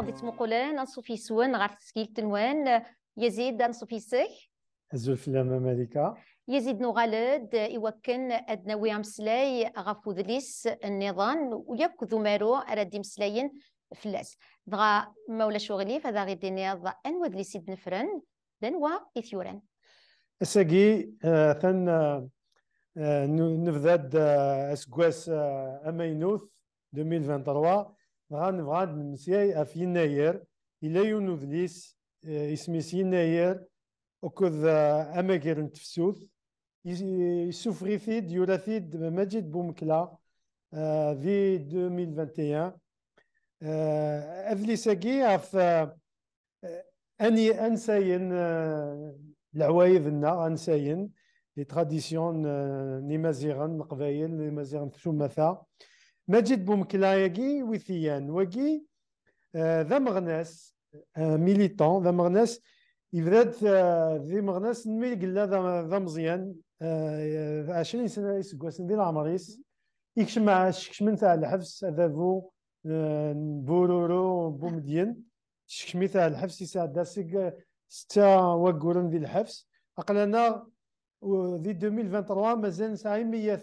تغديت مقولان انصو في سوان غير تسكيل تنوان يزيد انصو نصوفي سيح الزلفلامة مالكة يزيد نغالد يوكن أدناوي مسلاي غفو ذليس النظام وياك ذو مارو أرادي مسلاين فلاس دغا مولا شغلي فذا غيدي نيض أنوا ذليس نفرن دنوا إثيوران أساقي آه ثن آه نفذاد آه، أسقواس آه، أمينوث 2023 غان فغاد نمسياي اف يناير الى يونوذليس اسميس يناير وكذا اماكر تفسوت يسوفري فيد يولا ماجد مجد بومكلا في 2021 اذلي ساقي اف اني انساين العوايد النا انساين لي تراديسيون نيمازيغن القبايل نيمازيغن تشمثا مەجد آه، ذا مغناس آه، ویتیەن ذا مغناس يبدا آه، ذي مغناس دیمەغنەس قلا ذا مزيان عشرين سنة يسقوسن ذي العمريس يكشم من تاع الحبس هذا بو بورورو بومدين شكشمي تاع الحبس يساعد داسك ستة وقورن ذي الحبس أقلنا وذي 2023 مازال نسعى 100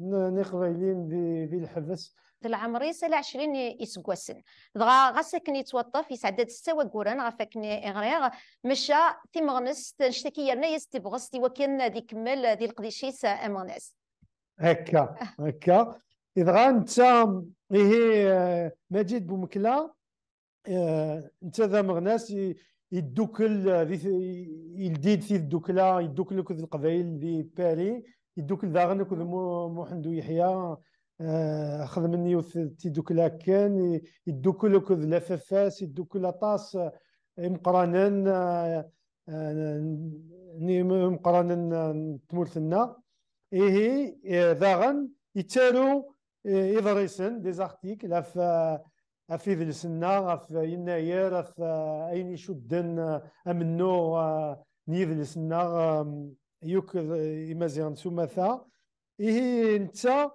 نقبايلين في الحبس عمري سلا 20 يسقوسن دغا غاسكن يتوظف يسعدد سوا كوران غافكن غريغ مشى تيمغنس تنشتكي يرنا يستبغس وكان دي كمل ذي القديشيس امغنس هكا هكا إذا انت إيه مجيد بومكلا إيه، انت ذا مغناس يدوكل يلديد في الدوكلا يدوكل كذ القبائل في باري يدوكل داغن كذ محمد يحيى آه، مني وث تيدوكلا كان يدوكل كذ لفافاس يدوكل طاس مقرانا آه، آه، ني تمول تمورثنا ايه داغن يتارو يضريسن دي زارتيكل لاف في يدلسنا في يناير في اين يشدن امنو آه، نيدلسنا آه، يوك آه، إمازيغ سوماثا إيه نتا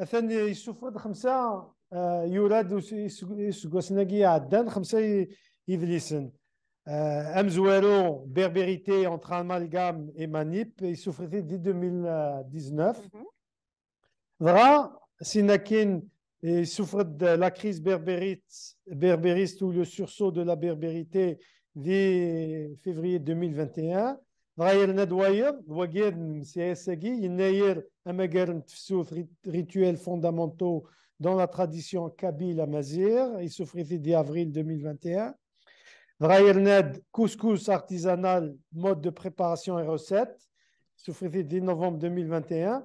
اثني يسفرد خمسة يوراد يسقوسناكي عدان خمسة ام أمزوارو بيربيريتي أنتر أمالغام إي مانيب يسفرد دي 2019 سينا سيناكين et souffre de la crise berbériste, berbériste ou le sursaut de la berbérité du février 2021. rituels fondamentaux dans la tradition kabyle à Mazir. Il souffre dès avril 2021. Ned couscous artisanal, mode de préparation et recette, souffrit dès novembre 2021.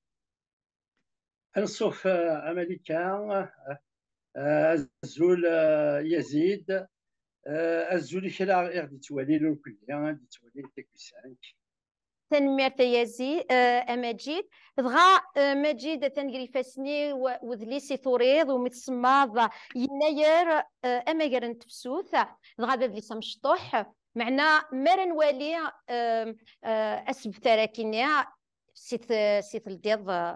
انصف آه، امريكا آه، الزول آه، يزيد الزول كلا غير تولي لون كليا تولي تكوسانك تنميرت يزيد امجيد دغا مجيد تنقري فاسني وذليسي ثوريض ومتسماض يناير اماغر نتفسوث دغا ذليس سمشطوح معنا والي أسب اسبتراكينيا سيت سيت الديض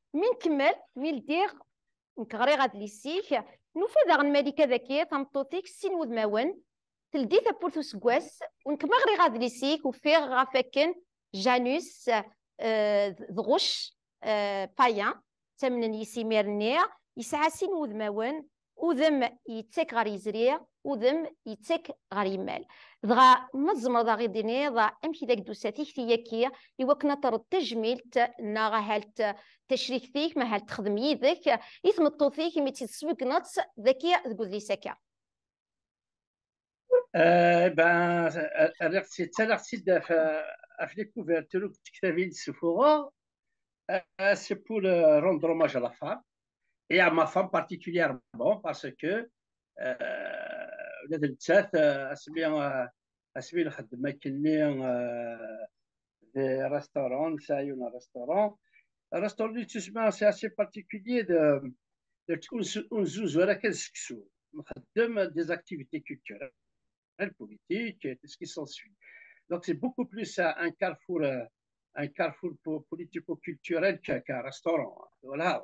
من كمل من ديغ نكغري غاد لي ليسيك نوفي داغ ملكة ذكية تنطوطيك سين وذماون تلدي تا بورتو سكواس ونكمغري غاد لي ليسيك وفيغ غافاكن جانوس ضغوش آه، آه، بايان تمنن يسي ميرنيا يسعى سين وذماون وذم يتك غير يزري وذم يتك غير يمال دغا نظم دغا غي ديني ضا امشي ذاك دوساتيك تياكي يوكنا تر التجميل نا غاهالت تشريك فيك ما هال تخدم يدك يثمطو فيك مي تسبق نص ذكي تقول لي ساكا ben alerti alerti af افلي couvertures كتابين السفورة c'est pour rendre hommage à la et à ma femme particulièrement parce que euh, le dessert euh, a servi à servir de des restaurants, ça un restaurant. Le restaurant c'est assez particulier de de qu'on joue là quels de des activités culturelles, politiques, et tout ce qui s'ensuit. Donc c'est beaucoup plus un carrefour euh, un politique-culturel qu'un restaurant. Hein. Voilà.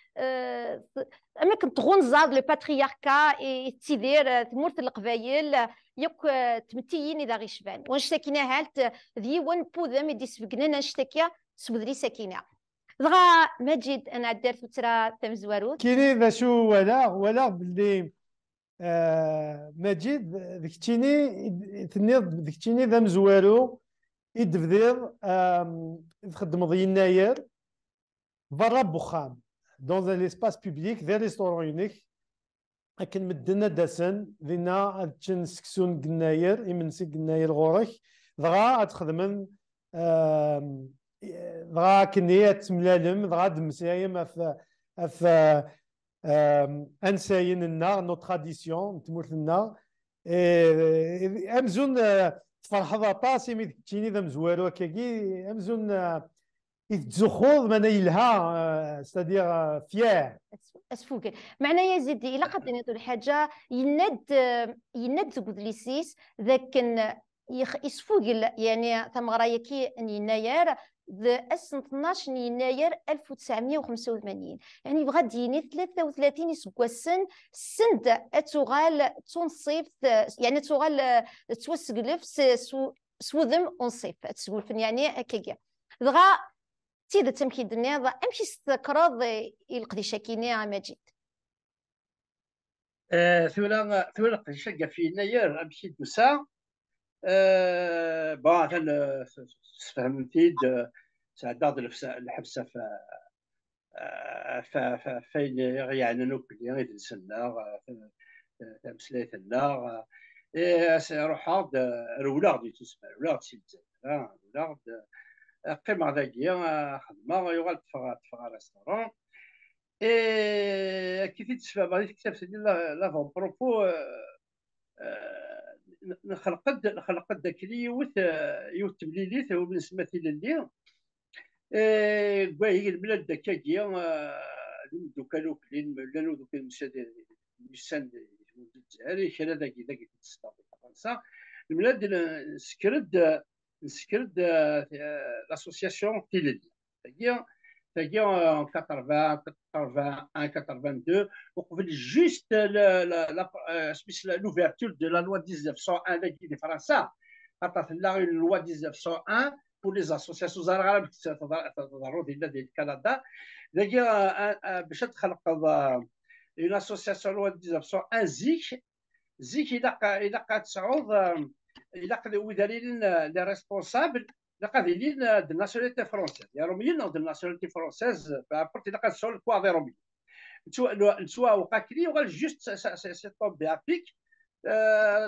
آه، كنت تغنزض لو باترياركا تيدير آه، تمورت القبايل آه، ياك تمتيين اذا غي شبان ذي ون بوذا مي سبقنا نشتكي سبذري ساكينه دغا ماجد انا دارت ترى تمزواروت كيني ذا شو ولا ولا بلي مجد ماجد تنيض ذكتيني تيني ذا مزوارو يدفذيض ضي يناير برا بخام dans un espace public des restaurants uniques اكن مدنا دسن دينا غاد تنسكسون قناير يمنسي قناير غورك دغا تخدمن دغا كنية تملالم دغا دمسايم اف اف انساين النا نو تراديسيون تمورتنا امزون آه، تفرحض اطاس يمي تجيني ذا مزوالو كاكي امزون آه، تزخوض معناها يلها فيير اسفوك يا زيدي الا طول الحاجه يند آه، يند زبود ليسيس ذاك آه، يسفوق يعني ثم كي يناير اس 12 يناير 1985 يعني بغا ديني 33 سكواسن سند السند تغال تنصيف آه، يعني تغال توسقلف سوذم اونصيف تسولفن يعني هكاك دغا تيد تمكيد النيضة أمشي استكرض يلقدي شاكيني عمجيد آه، ثولا ثولا قد شقة في يناير أمشي دوسا آه، با مثلا فهمتي سعداد الحبسة في آه، فين يعني نوكل غير نسنا تمسليت لنا روح هاد رولاغ دي تسمع رولاغ سي الجزائر الولاد قيمة ذاكية خدمة يغال تفغى تفغى ريستورون اي كيف تسبب هذيك الكتاب سيدي لا فون بروبو نخلقد نخلقت ذاك يوت يوت تبليليت هو بالنسبة لي هي البلاد دكاكيا دوكا لوك كلين لانو دوك المشادير ميسان الجزائري كان ذاك ذاك تستطيع فرنسا البلاد سكرد l'association Télédie. cest à à en 80 81 82 vous pouvez juste l'ouverture euh, l'ouverture de la loi 1901 لاكي il y a une loi 1901 pour les associations arabes qui sont dans le pays du Canada. C'est-à-dire, euh, une association loi 1901, ZIC. ZIC, il a الا a لي ريسبونسابل الا قاد يلين د فرونسيز يا روميين د des فرونسيز بابورت الا قاد روميين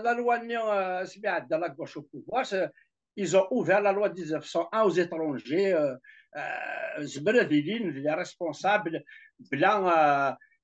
la loi de la gauche au pouvoir, ils ont ouvert la loi 1901 aux étrangers, les responsables blancs,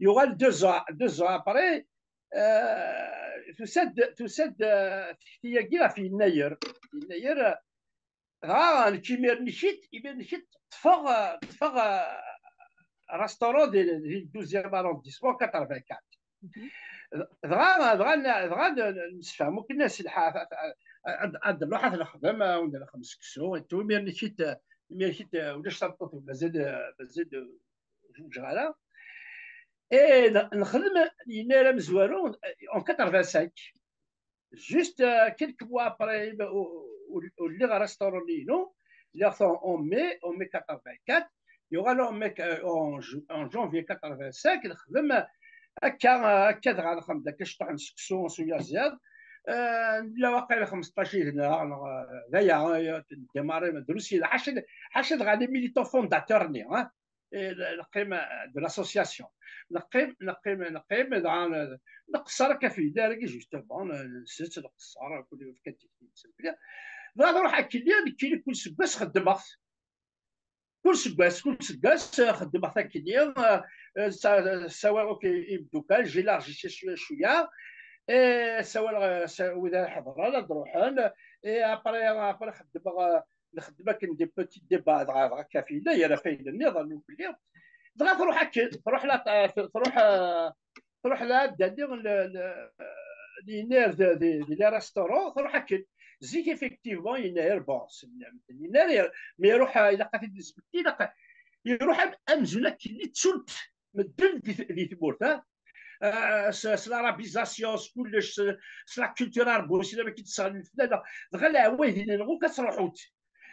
il y aura ابري ans, deux تسد تسد تحتياكي راه في يناير في يناير ها كيمير نشيت يبان نشيت تفغ تفغ راستورون ديال دوزيام ارونديسمون 84 دغا دغا دغا نسفهمو كنا سلحة عند ملوحة نخدم وندير خمس كسو تو مير نشيت مير نشيت ولا شطرطوط ولا زاد جوج غالا نخدم نخدم يناير مزوارو اون 85 جوست كيلك بوا ابري ولي غارستورون لينو اللي اون مي اون مي 84 يوغا اون مي اون جونفي 85 نخدم هكا هكا دغا نخدم داك شطح نسكسو سويا زياد لا واقع 15 هنا ذايا ديماري دروسي حاشد غادي ميليتون فونداتور ني نقيم دو لاسوسياسيون نقيم نقيم نقيم نقصر كفي دارك بون نسيت نقصر كل يوم كتير نروح هكا كي كل سباس خدمه كل سباس كل سباس خدمه هكا سواء يبدو كان جي لارجيتي شويه شويه سواء واذا حضرنا تروحن ابري ابري خدمه نخدمها كان دي بوتي دي دغا هكا في لا يا فايدة النظام نقول دغا تروح هكا تروح لا تروح تروح لا دير لي نير دي لي ريستورون تروح هكا زيك افكتيفمون ينير بون يناير مي يروح الا قاتل ديسبكتي يروح امزولا اللي تسولت مدن دي تمورت سلارابيزاسيون كلش سلا كولتور اربوس الا ما كيتسغل لا دغا العوايد اللي نغو كتروحوت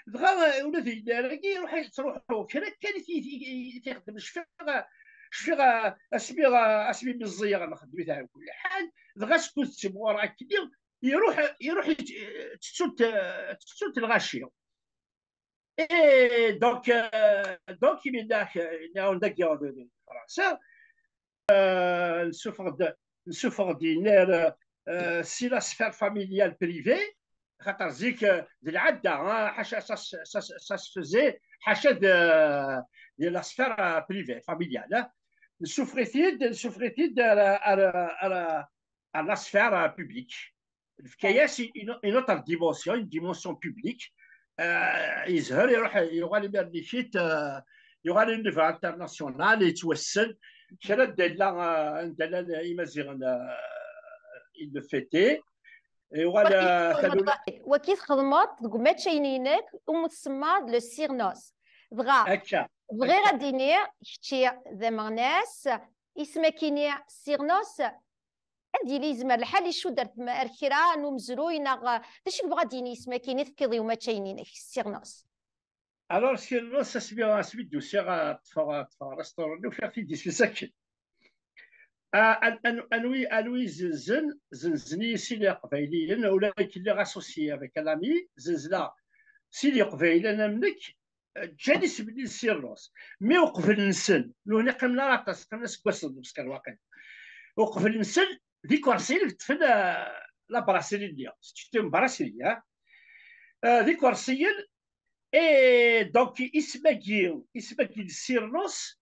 بغا ولا في الدار كي يروح يتروحو كان كان تيخدم الشفيغ الشفيغ اسبيغ اسبي بالزيغ ما خدمتها بكل كل حال بغا سكوت تسب وراه كدير يروح يروح تسوت تسوت الغاشيه اي دونك دونك من داك اون يا فرنسا آه، نسوفر نسوفغ دينار آه، سي لا سفير فاميليال بريفي Ça se faisait de la sphère privée, familiale. Souffrait-il de la sphère publique? Il y a une autre dimension, une dimension publique. Il y aura des il il y a le ايوا خدوا وكيس خدمات ما تشينينك ومتسمى تسمى لو سيرنوس دغا بغي غاديني شتي زعما ناس اسمها كيني سيرنوس عندي لي زمان الحال شو درت ما نو ومزروينا ناغ بغا ديني اسمها كيني تكيضي وما تشينينك سيرنوس الوغ سيرنوس اسمي اسمي دوسي غا طفا ريستورون وفيغ في ديسي انوي انوي زنزن زنزني سيلي قبايليا ولا كي غاسوسي هذاك لامي زنزلا سيلي انا منك جاني سبدي سيروس مي وقفل نسن لهنا قمنا راه طاس قمنا سكواس بسكر الواقع وقفل نسن ديك كورسيل تفل لا براسيليا ستيتم براسيليا ديك كورسيل اي دونك اسماكي اسماكي السيروس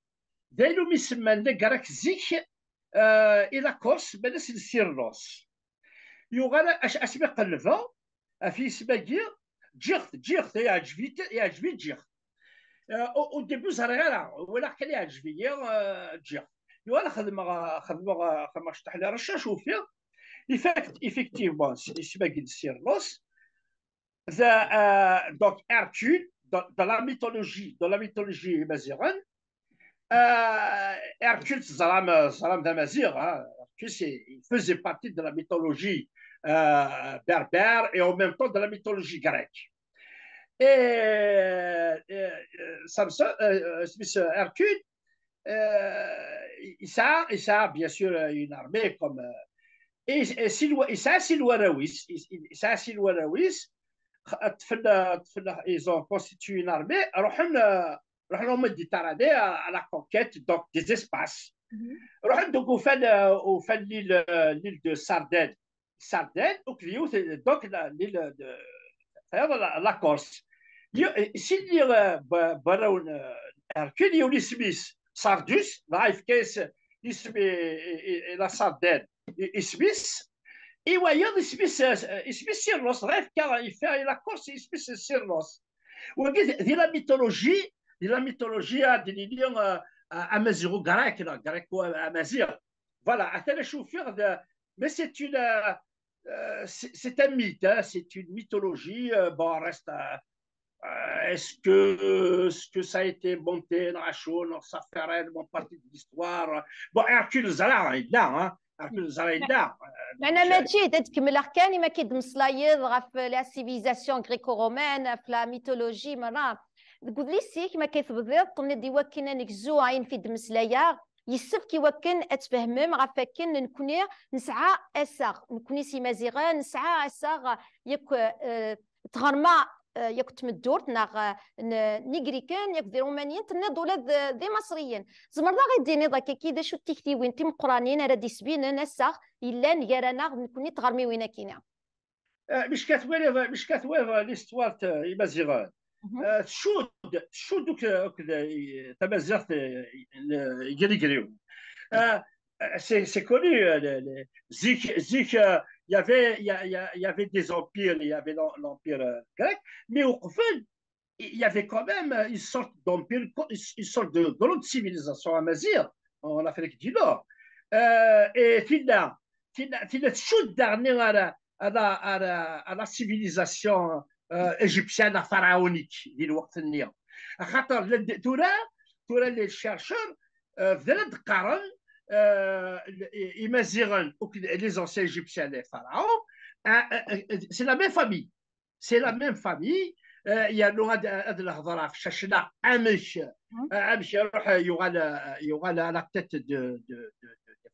دايلو ميسمان لك راك زيك آه، الى كورس بدا لسير الروس يغال اش اسمي قلفا في سباكي جيخت جيخت يا يعجبني جيخت آه، او ديبو ولا غير ولكن يعجبني آه، جيخت يغال خدم خدم خدمة شطح لي رشاش وفيه يفاكت ايفيكتيفمون سباكي سير الروس ذا دونك ارتول dans la mythologie, dans la mythologie mazirane, Euh, Hercule, salam, euh, salam Damazir, hein, Hercule, il faisait partie de la mythologie euh, berbère et en même temps de la mythologie grecque. Et, Samson, euh, Hercule, euh, a bien sûr, une armée comme. Et, et Issa ils ont constitué une armée. Alors, nous avons tarader à la conquête donc, des espaces. Mhm. Donc avons fait euh, l'île de Sardaigne. Sardaigne, donc l'île de la Corse. Si euh, Baron euh, Hercule, il y a Smith, Sardus, Life Case, la Sardaigne, Smith, et voyons Smith, Smith Sirlos, Rêve car il fait la Corse, Smith Sirlos. Vous voyez, de la mythologie, la mythologie ila mitolojia euh, à amazighu grec grecque, à amazir voilà à chauffeur, de mais c'est une euh, euh, c'est un mythe hein, c'est une mythologie bon reste est-ce que, est que ça a été monté dans la chaude, dans sa ferraine, dans partie de l'histoire Bon, Hercule Zala, il là, hein Hercule Zala, Mais l'a. أنا ماشي تتكمل أركاني ما كيد مصلايض في la civilisation gréco-romaine, la mythologie, ميثولوجي ديك ودليسيك ما كيثبت لي قلنا دي وكنا نكزو عين في دمسلايا لايا كي يوكن اتفهمم غفكن نكوني نسعى اساغ نكوني سي مازيغا نسعى اساغ يك آه، تغرما آه، ياك تمدورت ناغ نيغريكان ياك دي رومانيين تنا دولاد دي مصريين زمر غير ديني ضاك كي دا شو تكتيوين تيم قرانين راه دي سبين نساغ الا نيرانا نكوني تغرمي وين كينا آه، مش كاتوالي مش كاتوالي ليستوار مازيغان c'est connu euh, euh, il y avait il y, avait des empires il y avait l'empire euh, grec mais au fond il y avait quand même une sorte d'empire une sorte de grande civilisation amazir en Afrique du Nord et c'est finalement شد dernier à la à la à la civilisation euh, Égyptien, pharaonique, du temps nia. Après, les les chercheurs les anciens égyptiens et pharaons. C'est la même famille, c'est la même famille. Euh, il y a la le la tête des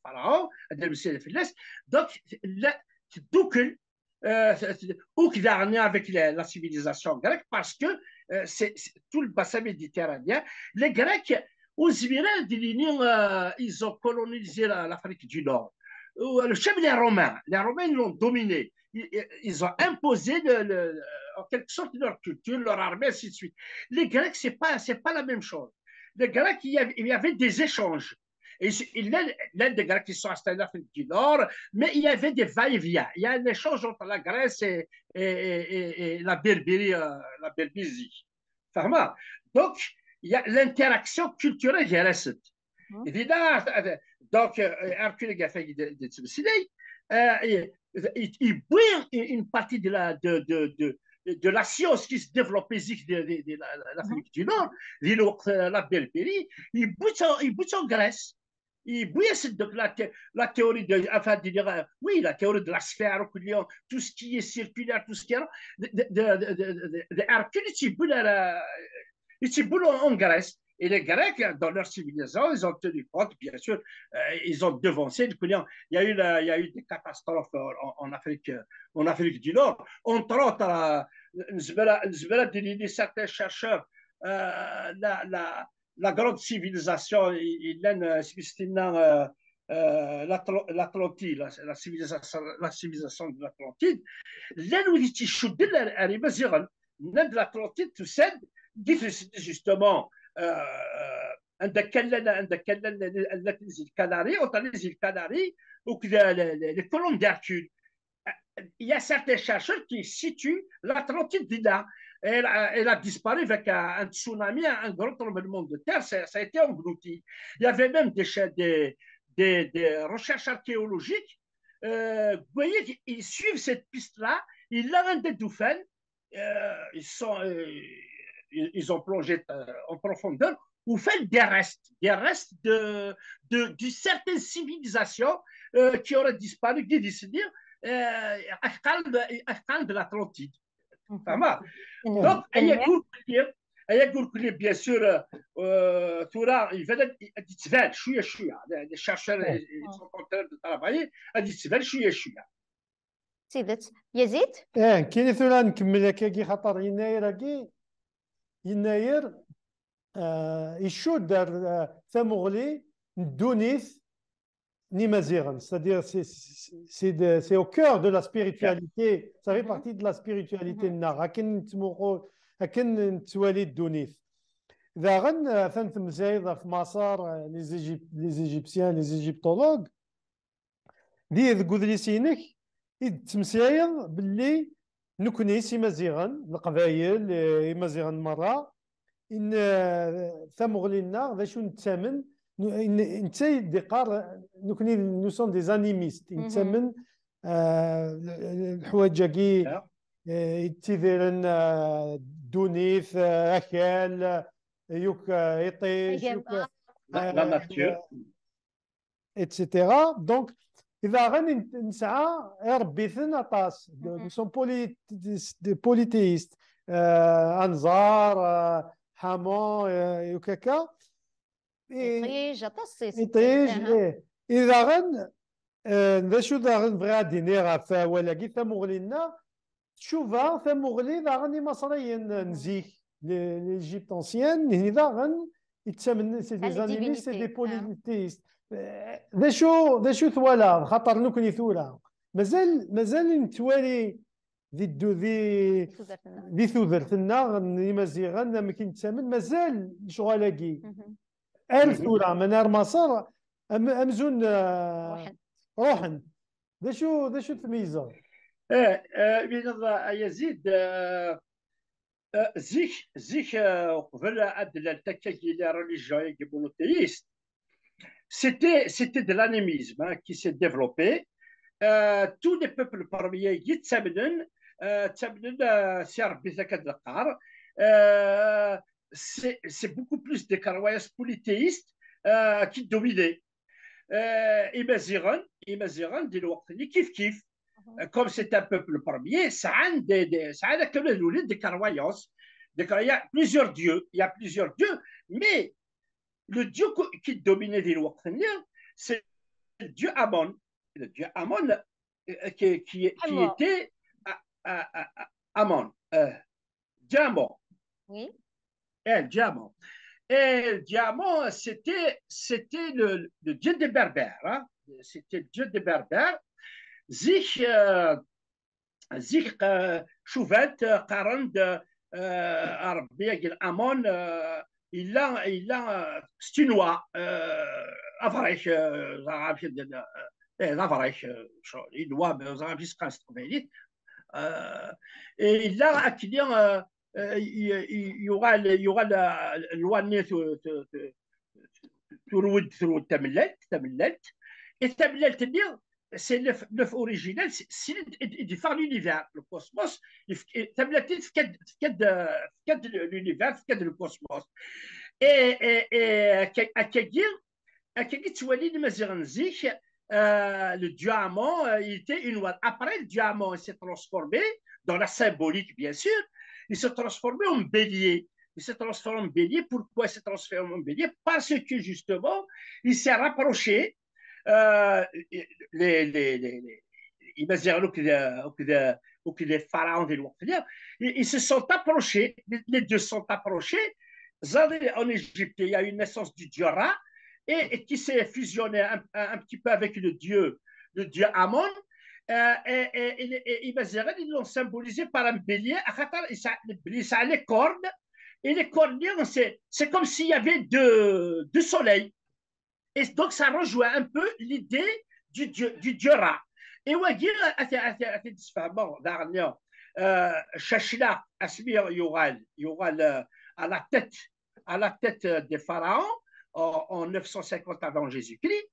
pharaons de donc Donc, euh, ou a avec la, civilisation grecque, parce que euh, c'est tout le bassin méditerranéen, les Grecs, aux Émirats, euh, ils ont colonisé l'Afrique du Nord. Euh, le chef des Romains, les Romains l'ont dominé. Ils, ont imposé en quelque sorte leur culture, leur armée, ainsi de suite. Les Grecs, ce n'est pas, pas la même chose. Les Grecs, il y avait des échanges. Et des Grecs qui sont installés du Nord, mais il y avait des va-et-vient. Il y a un échange entre la Grèce et, et, et, la Berbérie, euh, la Berbizie. Donc, il y a l'interaction culturelle qui reste. Hein? Évidemment, euh, donc, euh, Hercule a de des il brûle une partie de la, science qui se développe de, l'Afrique hein? du Nord, la Berbérie, il boit en Grèce il la, la théorie de euh, oui la théorie de la sphère tout ce qui est circulaire tout ce qui est de de Hercule il euh, en Grèce et les Grecs, hein, dans leur civilisation, ils ont tenu compte, bien sûr, euh, ils ont devancé. Il y a eu, il y a eu des catastrophes en, Afrique, en Afrique du Nord. Entre autres, certains chercheurs, la, la la grande civilisation, il, est euh, spécifiquement euh, euh, l'Atlantide, la, civilisation, la civilisation de l'Atlantide, là euh, euh, où il y a des de l'Atlantide, tout ça, justement, عندك كان عندك كان التي الكناري وطنيزي الكناري وكذا لي كولون دارتول il y a certains chercheurs qui situent l'Atlantide là elle a, disparu avec un, tsunami, un grand tremblement de terre, ça, a été englouti. Il y avait même des, des, des, recherches archéologiques. Euh, vous voyez ils suivent cette piste-là, ils l'ont des d'où ils, sont, euh, ils, ont plongé euh, en profondeur, ou fait des restes, des restes de, certaines civilisations qui auraient disparu, qui décident, de l'Atlantique فما دونك يكون كليب يقول كليب بيان سور ثوره يفاد غادي تبان شويه شويه الشارشر غادي تبان شويه شويه سيدت يزيد اه كاين ثوره نكمل كي خاطر يناير كي يناير يشود دار ثمغلي ندونيث ni Maziran. C'est-à-dire, c'est au cœur de la spiritualité. Ça fait mm-hmm. partie de la spiritualité النار. لكن لكن توالي الدونيث. ذا ثانث مزايد في مسار لي زيجيبسيان لي زيجيبتولوج دي ذ قدريسينك إذ تمسايض باللي نكوني سي مزيغن القبايل مزيغن مرة إن ثمغلي النار ذا شو نتامن انت دي قار نكوني نو سون دي زانيميست نتمن الحوايج كي يتيديرن دونيث اكل يوك يطيش يوك لا ناتور اتسيتيرا دونك اذا غن نسعى ربيثن اطاس سون بوليتيست انظار حمون يوكاكا يطيج تصيص يطيج ايه اذا غن ذا اذا غن بغا دينيرا فولاكي ثمغلينا تشوفا ثمغلي ذا غن مصريين نزيك ليجيبت انسيان هني ذا غن يتسمن سي دي زانيليست سي دي بوليتيست ذا شو ذا شو ثوالا خاطر نكوني ثورا مازال مازال نتوالي ذي الدو ذي ذي ثوذرتنا غن مازيغان ما كنتسامن مازال شغالاكي ألف درهم من أر مصر أم امزون آه، روحن ذا شو ذا شو تميزه ايه, إيه، آه، يزيد آه، زيك زيك قبل عند التكاك اللي ريليجيون يقولوا تيست c'était c'était de l'animisme hein, qui s'est développé euh, tous les peuples parmi eux يتسامنن تسامنن سي ربي ذاك القهر c'est beaucoup plus des carwaïas polythéistes euh, qui dominaient. Imaziran, euh, Imaziran, dit le kif kif. Uh-huh. Euh, comme c'est un peuple premier, ça a des, des, ça a des, des carwaïas. Il y a plusieurs dieux, il y a plusieurs dieux, mais le dieu qui dominait les Waqtaniens, c'est le dieu Amon. Le dieu Amon euh, qui, qui, qui était à, à, à, Amon, euh, Dieu Amon. Oui et eh, Diamant. Et eh, Diamant, c'était, c'était le, dieu des Berbères. Hein. C'était le dieu des Berbères. Zich, euh, zich a, il euh, euh, Avarech, euh, euh, il y, aura le, la loi née sur sur sur et c'est le l'œuf originel c'est de faire l'univers le cosmos tamilette c'est de l'univers c'est le cosmos et à quel à quel tu vois le diamant euh, il était une loi après le diamant s'est transformé dans la symbolique bien sûr il se transformait en bélier. Il se transforme en bélier. Pourquoi il se transforme en bélier Parce que justement, il s'est rapproché. Euh, les, les, les, les pharaons des ils se sont approchés, les deux sont approchés. En Égypte, il y a une naissance du dieu et, qui s'est fusionné un, petit peu avec le dieu, le dieu Amon. Euh, et ils l'ont symbolisé par un bélier. Ça a les cornes. Et les cornes, c'est comme s'il y avait deux, deux soleils. Et donc, ça rejoint un peu l'idée du dieu, du dieu Et Wagir, bon, dernier, euh, Shashila, Asmir, euh, à la tête, à la tête des pharaons en, 950 avant Jésus-Christ,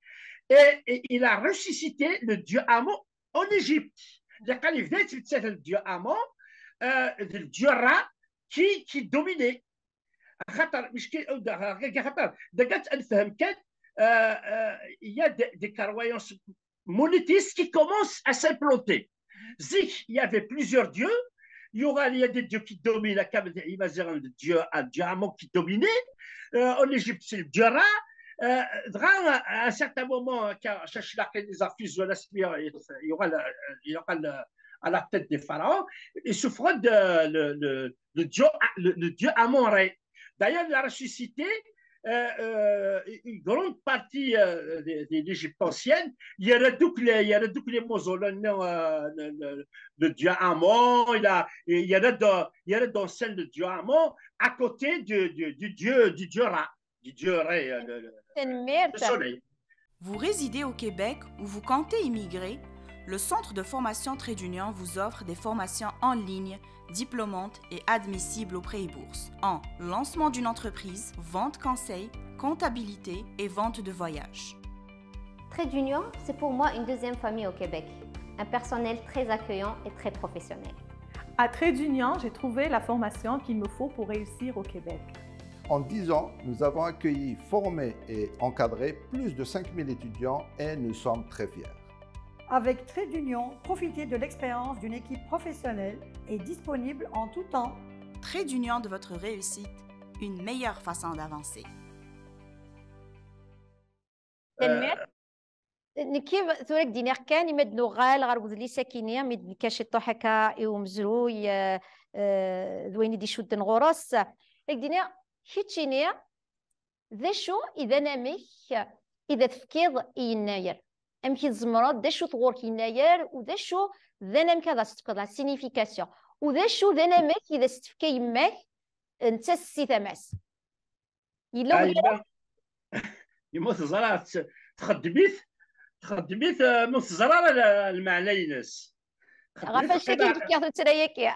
et, il a ressuscité le dieu Amon اون ايجيبت اللي كان يبدا يتمثل الديو امون الديو qui qui dominait. دوميني خاطر مش كي خاطر دقات y كان des des croyances monétistes qui commencent à s'implanter. Zik, il y avait plusieurs dieux. Il y, aura, il y a des dieux qui dominent, il va dire un dieu, un dieu amant qui dominait. Euh, en Égypte, c'est le dieu Ra. Euh, à un certain moment, quand hein, il y aura, il aura à la tête des pharaons, il souffre de, le, le, le, dieu, le, dieu Amon Ré. D'ailleurs, il a ressuscité euh, euh une grande partie euh, des de, l'Égypte ancienne. Il a redoublé, il a redoublé le, le, dieu Amon, il a, il a, dans il a le dieu Amon à côté du, du, du dieu, du dieu Ra, du dieu Ré, vous résidez au Québec ou vous comptez immigrer Le Centre de formation Trade d'Union vous offre des formations en ligne, diplômantes et admissibles aux prêts et bourses en lancement d'une entreprise, vente conseil, comptabilité et vente de voyage. Trade d'Union, c'est pour moi une deuxième famille au Québec. Un personnel très accueillant et très professionnel. À Trade d'Union, j'ai trouvé la formation qu'il me faut pour réussir au Québec. En 10 ans, nous avons accueilli, formé et encadré plus de 5000 étudiants et nous sommes très fiers. Avec Trédunion, d'Union, profitez de l'expérience d'une équipe professionnelle et disponible en tout temps. Trédunion d'Union de votre réussite, une meilleure façon d'avancer. كيتشينيا ذا شو اذا نامك اذا تفكيض يناير امك تزمرد شو تغورك يناير وذا شو ذا نامك هذا تفكيض وذا شو ذا نامك اذا استفكى يماك انت السي تماس الا أيوة. يموت زرار تخدميت تخدميت آه، موت زرار المعنى ينس غير فاش كيدير كيعطي ترايا كيا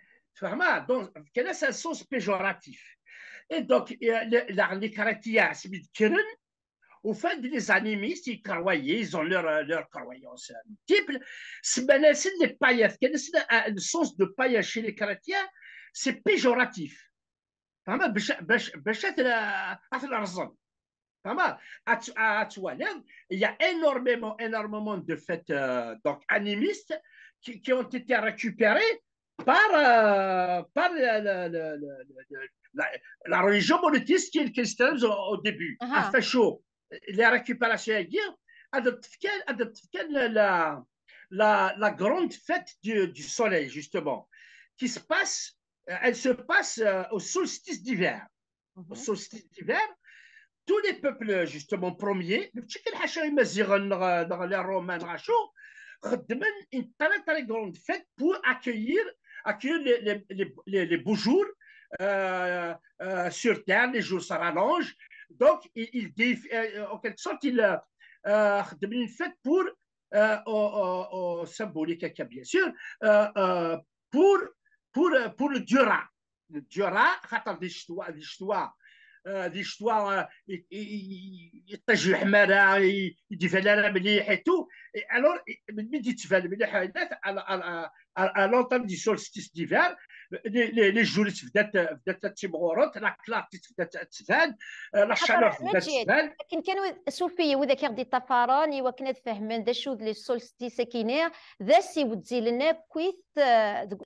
donc quel est un sens péjoratif. Et donc, les chrétiens au fin des animistes, ils croyaient, ils ont leur, euh, leur croyance multiple. C'est les païens. Quel est le euh, sens de païen chez les chrétiens C'est péjoratif. Il y a énormément, énormément de fêtes euh, donc, animistes qui, qui ont été récupérés par, euh, par la, la, la, la, religion monothéiste qui est le christianisme au, début. Uh -huh. Fait chaud. Les récupérations à dire, la, la, la grande fête du, du, soleil, justement, qui se passe, euh, elle se passe euh, au solstice d'hiver. Au mm-hmm. solstice d'hiver, tous les peuples, justement, premiers, le dans les Romains, une très très grande fête pour accueillir accueille les, beaux jours euh, euh, sur terre, les jours ça Donc, il, euh, en quelque sorte, il devient une fête pour, au, symbolique, hein, bien sûr, pour, pour, pour le Dura. Le Dura, l'histoire آه، دي شتوا آه، يطيش الحماره يدفع لها مليح تو الور ملي تيتفال مليح هناك على لونتام دي سولستيس ديفال لي جوليت بدات بدات تيمغورط لا كلارتيت بدات تبان آه، لا شالور بدات تبان لكن كانوا سوفي وذا كان دي طفراني وكنا فهمان ذا شود لي سولستي ساكينير ذا سي ودزي لنا كويت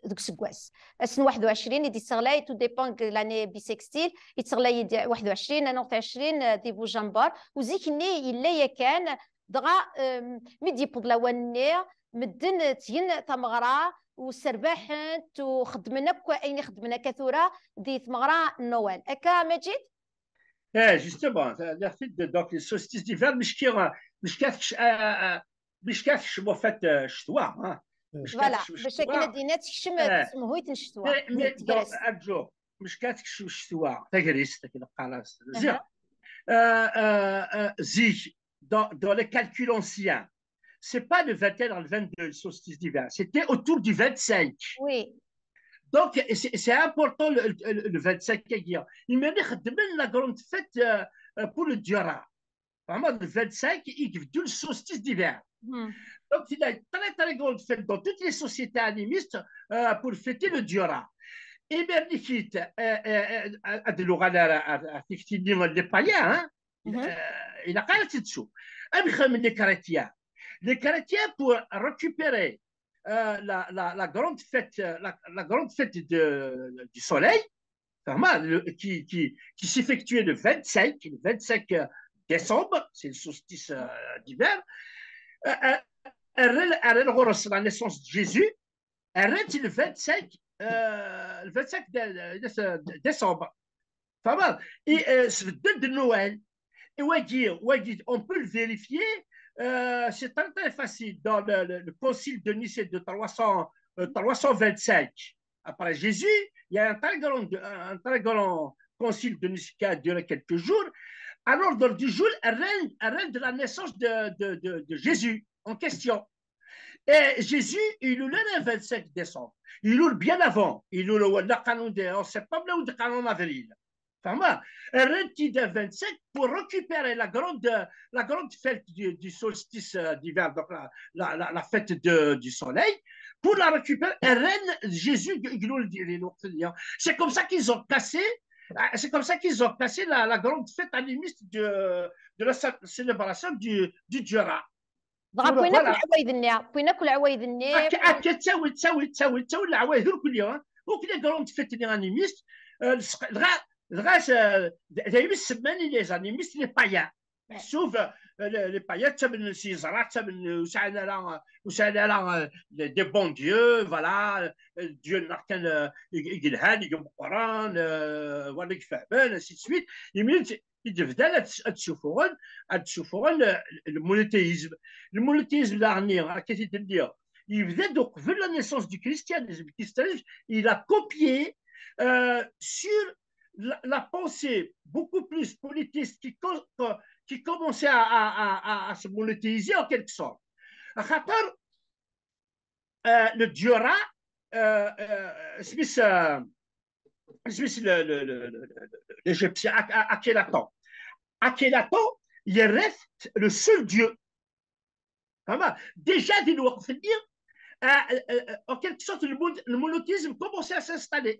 ذوك سكواس سن 21 يدي تغلاي تو ديبون لاني بيسكستيل يتغلاي 21 انا 20 آه، دي جامبار وزيك ني الا كان دغا ميدي دي بضلواني مدن تين تمغرا وسرباحنت وخدمنا كو اين خدمنا كثوره دي تمغرا نوال اكا مجيد ايه جوستومون لارتيكل دوك سوستيس لي ديفير مش كي مش كاتش آه، آه، آه، مش كاتش فات الشتوى فوالا باش كنا دينات تكشم إيه. تسمهويت الشتوى إيه، ارجو مش كاتكشم الشتوى تاكريس تاكل قلاص زين زيك dans, dans le calcul ancien, ce n'est pas le 21 dans le 22, le solstice d'hiver, c'était autour du 25. Oui. Donc, c'est important le, 25 Il m'a dit la grande fête euh, euh, pour le Dura. Vraiment, le 25, il y le solstice d'hiver. Hmm. Donc, il y a une très, très grande fête dans toutes les sociétés animistes euh, pour fêter le Dura. Et bien, les païens, Mm-hmm. Euh, il a qu'à dessous. Les chrétiens, pour récupérer euh, la, la, la, grande fête, euh, la, la grande fête de, du soleil, le, qui, qui, qui s'effectuait le 25, le 25 euh, décembre, c'est le solstice euh, d'hiver, euh, la naissance de Jésus, est le 25, le 25 décembre. Et ce de Noël, on peut le vérifier, euh, c'est très, facile. Dans le, concile de Nicée de 325, euh, après Jésus, il y a un très grand, un très grand concile de Nicée qui a duré quelques jours. À l'ordre du jour, elle règne, de la naissance de, Jésus en question. Et Jésus, il est le 25 décembre. Il est bien avant. Il est le en septembre ou le en avril de 27 pour récupérer la grande, la grande fête du, solstice euh, d'hiver, donc la, la, la fête de, du soleil, pour la récupérer. rennes Jésus, hein. c'est comme ça qu'ils ont cassé. Euh, c'est comme ça qu'ils ont cassé la, la, grande fête animiste de, de la célébration du, du Dura drague euh, des mis mes années mis les païens sauf euh, euh, les païens comme nous disons là comme nous c'est allant c'est des bons dieux voilà dieu narken il guidera ils ont croire voilà qui fait bien ainsi de suite Il mis être être souffrants être le monothéisme le monothéisme l'arnière hein, qu'est-ce que je de dire Il devaient donc vu la naissance du christianisme il a copié sur la, pensée beaucoup plus politiste qui, commençait à, se monétiser en quelque sorte. Euh, le Diora, euh, euh, l'Égyptien, Akhenaton. Akhenaton, il reste le seul Dieu. Déjà, euh, euh, euh, en quelque sorte, le monothéisme commençait à s'installer.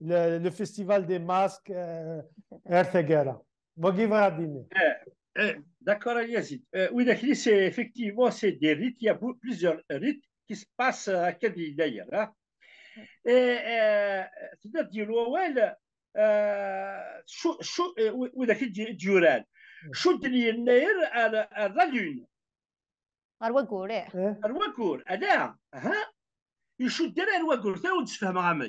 le festival des masques à Erthégera. qui va y aller D'accord, Aliazid. Eh, oui, effectivement, c'est des rites. Il y a plusieurs rites qui se passent à Kadi Nayer. C'est-à-dire, il y a un qui dit, « Je suis de Nayer à Ralloune. » À Rwakour, oui. À Rwakour, je suis de Rwakour, ça, on se s'en rend pas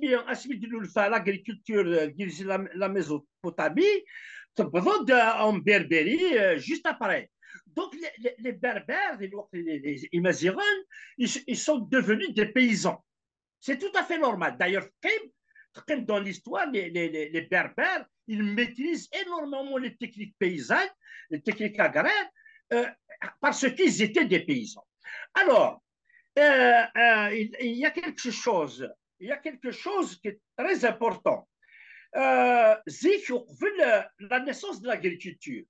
bien, l'agriculture euh, de la, la Mésopotamie, euh, en Berbérie, euh, juste après. Donc, les, Berbères, les, les ils, sont devenus des paysans. C'est tout à fait normal. D'ailleurs, dans l'histoire, les, Berbères, ils maîtrisent énormément les techniques paysannes, les techniques agraires, parce qu'ils étaient des paysans. Alors, il, y a quelque chose il y a quelque chose qui est très important. Euh, la naissance de l'agriculture.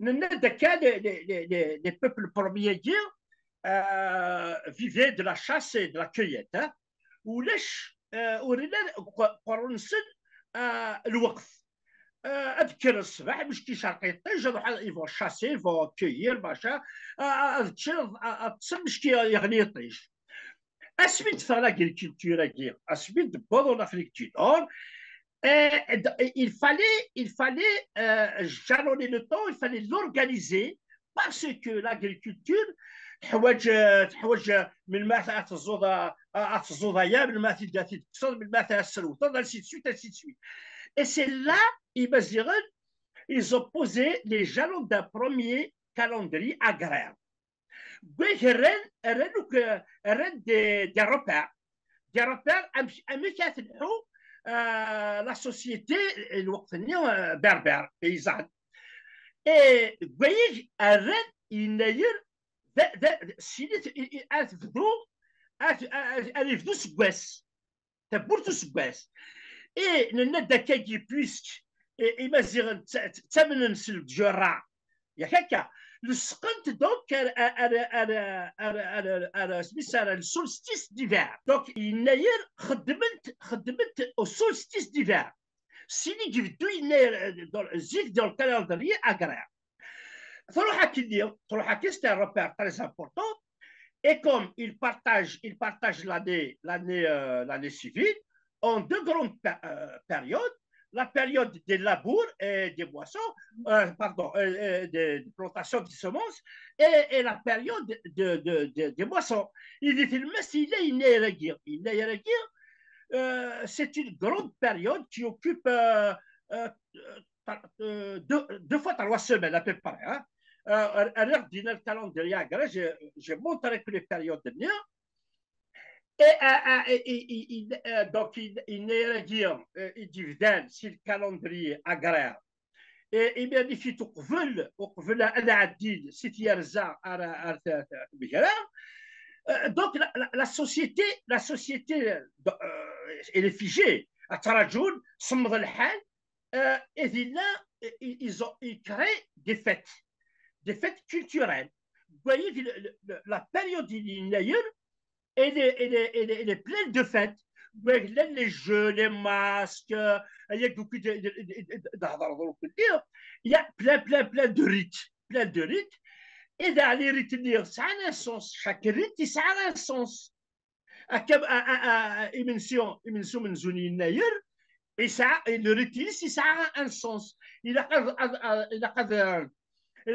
Les peuples premiers euh, vivaient de la chasse et de la cueillette. Hein, ou les euh, euh, euh, gens ils vont chasser, ils vont cueillir, machin. À suite de faire l'agriculture à suite de bon en agriculture, il fallait, il fallait euh, jalonner le temps, il fallait l'organiser, parce que l'agriculture, où je, où je me mette à faire, à faire des variétés, me de lait de de lait ainsi, suite suite. Et c'est là, ils me ils ont posé les jalons d'un premier calendrier agraire. كويس الرد الرد الرد جربها جربها امش امش تنحو لا سوسيتي الوقت ني بربر بيزان اي كويس الرد يناير سيدي اثبدو اثبدو سكواس تبورتو سكواس اي نندا كاكي بويسك اي مازيغ تمنمس الجرا ياك هكا Le دونك على على على على على سميتها على السولستيس ديفير دونك يناير خدمت خدمت Et comme il partage, il partage l'année, l'année, euh, l'année civile en deux grandes euh, périodes, la période des labours et des boissons, euh, pardon, euh, euh, des plantations de semences et, la période de, des boissons. Il dit il il euh, c'est une grande période qui occupe deux, fois fois trois semaines à peu près. Hein. de l'Iagre, je, je montre les périodes de et, euh, euh, euh, donc, il n'érigirent, il divisent sur le calendrier agraire. Et bien, il fit au قبل وقبل انا c'est hier, ça, donc la, Donc, la, société la société elle est figée à Tarajoun Samd et ils ont ils créent des fêtes des fêtes culturelles vous voyez la période il y a et est et de fêtes. les jeux, les masques, il y a beaucoup de, il y a plein, plein, plein de rites, plein de rites. Et d'aller retenir ça a un sens. Chaque rite, ça a un sens. et ça, et le ça a un sens. Il a, a, il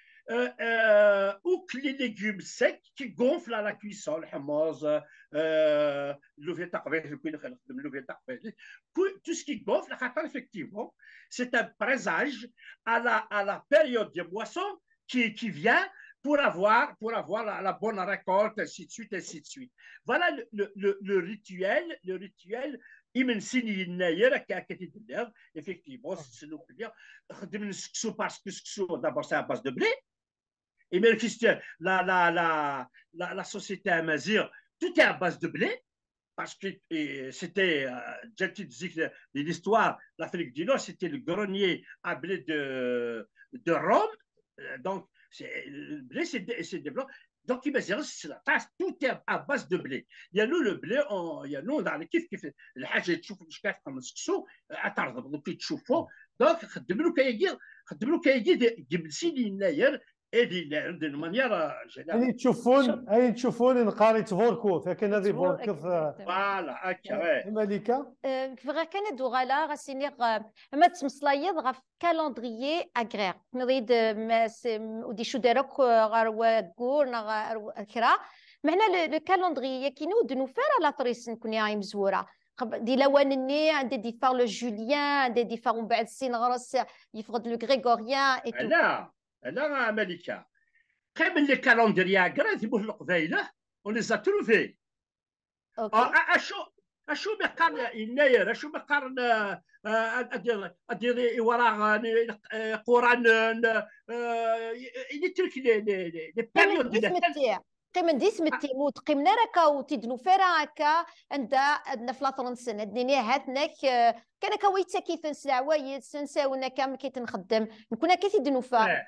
Euh, euh, ou que les légumes secs qui gonflent à la cuisson, le tout ce qui gonfle, effectivement, c'est un présage à la, à la période des boisson qui, qui vient pour avoir, pour avoir la, bonne récolte, ainsi de suite, ainsi de suite. Voilà le, le, le, le rituel, le rituel effectivement, ah. c'est parce que d'abord c'est à base de blé, et même Christian, la, la, la, la, société tout est à base de blé, parce que c'était, j'ai dit que l'histoire, l'Afrique du Nord, c'était le grenier à blé de, de Rome, donc le blé s'est développé. Donc, il c'est la tasse, tout est à base de blé. Il y a nous le blé, il y a nous dans kiff, qui fait le حاجه تشوف مش كيف كم نسكسو اتعرض كي de دونك de له كيجي خدم a un جبسي de هنايا ايدي اللي عندنا مانيرا جلال تشوفون هذه تشوفون قريت فوركوف لكن هذه فوركوف فوالا هكا الملكه فغا كان دوغالا غاسيني ما تمصلايض غا كالوندريي اغريغ نريد ودي شو دارك غار وكور كرا معنا لو كالوندريي كينو دنوفار لا تريس نكون يا مزوره دي ني عندي دي فار لو جوليان عندي دي فار من بعد سين غرس يفقد لو غريغوريان لا على ملكه قبل لي قرات كرا القبيلة ونزا تروفي اشو اشو بقرن يناير اشو بقرن ادير ادير وراء قران اللي ترك لي بيريود قيمن دي سمتي موت قيم راكا وتدنو فيرا هكا عند عندنا في لافرنسن عندنا هاتناك آه، كان كا ويتسا كيف نسلع وايد سنساونا كامل كي تنخدم نكون كي تدنو فا إيه.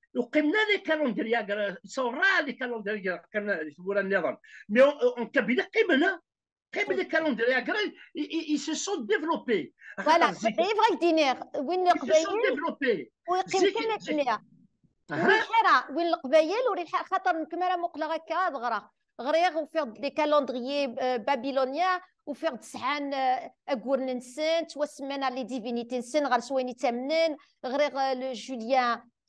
وقمنا لي كالوندريا صورا لي كالوندريا قمنا تقول النظام مي اون كابيلا قمنا قبل الكالندريا كرا يسي سون ديفلوبي فوالا غير دينير وين القبايل ويقيم كما كليا وين القبايل وري خاطر نكمرا مقلا هكا دغرا غريغ وفيغ دي كالوندري بابيلونيا وفيغ تسعان اكورن توا توسمنا لي ديفينيتي نسن غير سويني تامنن غريغ لو جوليان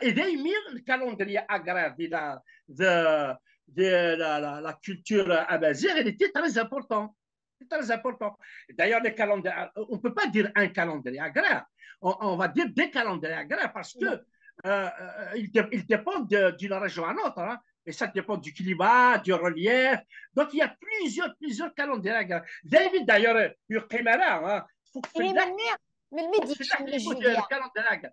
Et d'ailleurs, le calendrier agraire de la culture كولتور était très était très important. D'ailleurs, les calendriers, on ne peut pas dire un calendrier agraire, on, va dire des calendriers agraires parce que euh, euh, dépendent d'une région à l'autre, hein. et ça dépend du climat, du relief. Donc, il y a plusieurs, plusieurs calendriers agraires. David, d'ailleurs, hein. il y a un calendrier agraire.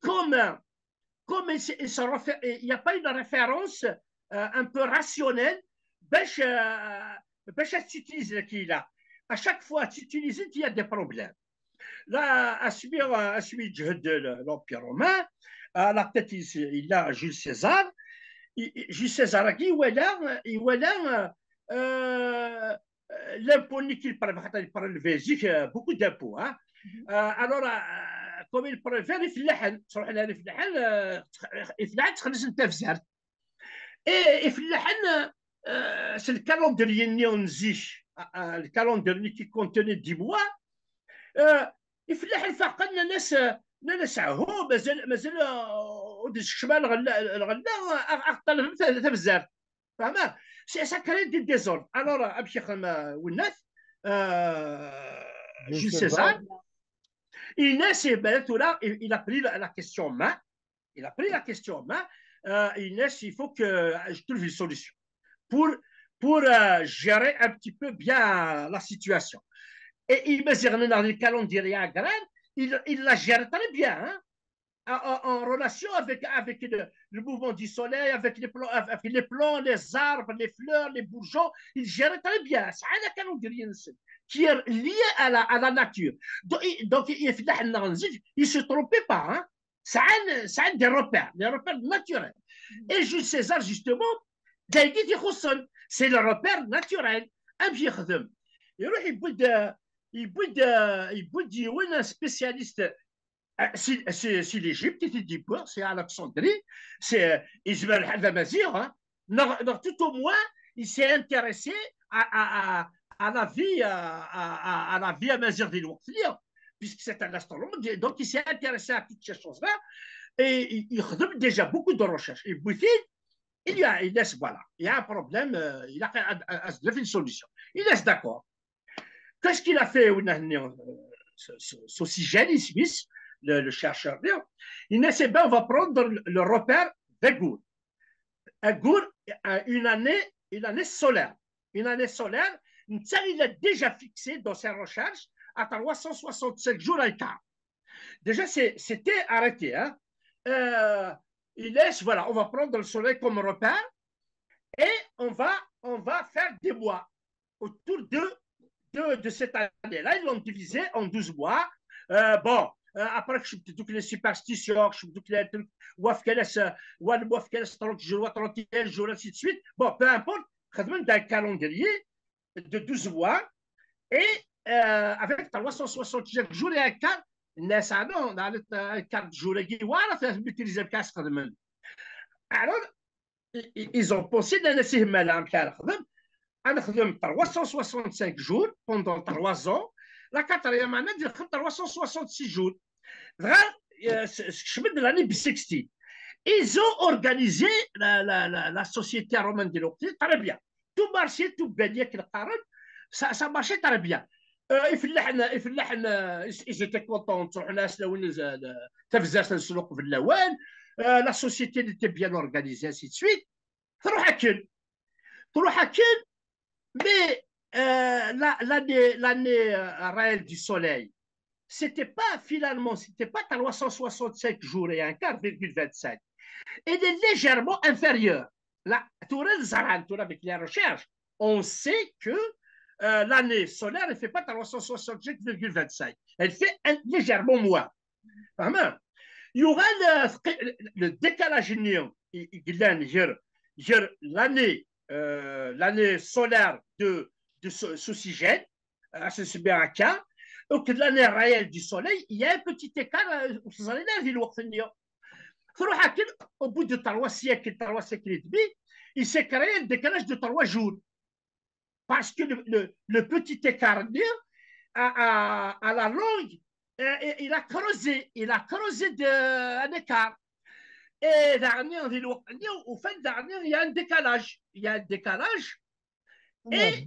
comme, comme il n'y a pas une référence euh, un peu rationnelle, Bécha euh, s'utilise ce qu'il a. À chaque fois que tu utilises, il y a des problèmes. Là, à celui de l'Empire romain, à la tête, il a Jules César. Jules César a dit il y a l'impôt qu'il il beaucoup d'impôts. Hein. Mm-hmm. Euh, alors, كومي بريفير يفلحن تروح لها يفلحن يفلحن آه، تخرج انت في زهر اي يفلحن إيه، سي آه، الكالوندري ني نزيش آه، الكالوندري كي كونتوني دي موا يفلحن إيه، فاقنا ناس ناس هو مازال مازال ودز الشمال غلا غلا اغطل في بزاف فهمت سي سا كري دي ديزور الوغ امشي خدمه والناس جيل سيزار Inès ben il a pris la, question en main. Il a pris la question en main. Euh, Inès, il faut que je trouve une solution pour, pour euh, gérer un petit peu bien la situation. Et il me dit, le calendrier il, il la gère très bien. Hein en, relation avec, avec le, mouvement du soleil, avec les, plans, les plants, les arbres, les fleurs, les bourgeons. Il gère très bien. C'est un qui est lié à la, nature. Donc, il, ne se trompait pas. Ça, des repères, des repères naturels. Et Jules César, justement, c'est le repère naturel. Il y a un spécialiste euh, si l'Égypte était du بور c'est c'est c'est euh, Ismaël هذا Mazir, hein. Tout au moins, il s'est intéressé à la vie, à, à, à la vie à mesure puisque c'est un astronome, donc il s'est intéressé à toutes ces choses-là, et il, il déjà beaucoup de recherches. Et Boutin, il y a, laisse, voilà, il y a un problème, euh, il a une solution. Il laisse d'accord. Qu'est-ce qu'il a fait, ce, ce, ce, ce Smith le, le chercheur. on va prendre le repère d'Agour. Agour euh, a une année, une année solaire. Une année solaire, il l'a déjà fixé dans ses recherches à 365 jours à l'état. Déjà, c'était arrêté. Hein? Euh, il laisse, voilà, on va prendre le soleil comme repère et on va, on va faire des bois autour de, de, de cette année-là. Ils l'ont divisé en 12 mois. Euh, bon, euh, après, je me dis que les superstitions superstition, je me dis que c'est un cas de 30 jours, 31 jours, ainsi de suite. Bon, peu importe, c'est un cas longuier, de 12 mois, et euh, avec 365 jours et un cas, euh, c'est un cas de 4 jours et un cas de 15 jours. Alors, ils ont pensé, ils ont pensé qu'il y avait un cas de 365 jours pendant 3 ans, la qu'il y avait un de 366 jours je euh, de l'année 60. Ils ont organisé la, société romaine de l'Occident très bien. Tout marchait, tout baignait, ça, ça marchait très bien. Euh, euh, ils étaient contents. La société était bien organisée, ainsi de suite. Mais euh, l'année la, l'année réelle du soleil, c'était pas finalement, c'était pas 367 jours et un quart, 27. Elle est légèrement inférieure. La Tourelle Zaran, avec les recherches, on sait que euh, l'année solaire ne fait pas 367,25. Elle fait un, légèrement moins. Hein? Il y aura le, décalage l'année euh, l'année solaire de, de ce, ce sujet, à ce cas, donc, l'année réelle du soleil, il y a un petit écart aux euh, années Au bout de trois siècles, trois siècles et demi, il s'est créé un décalage de trois jours. Parce que le, le, petit écart à, à, à, la longue, il a creusé, il a creusé de, un écart. Et dernier, au fin dernier, il y a un décalage. Il y a un décalage. Et,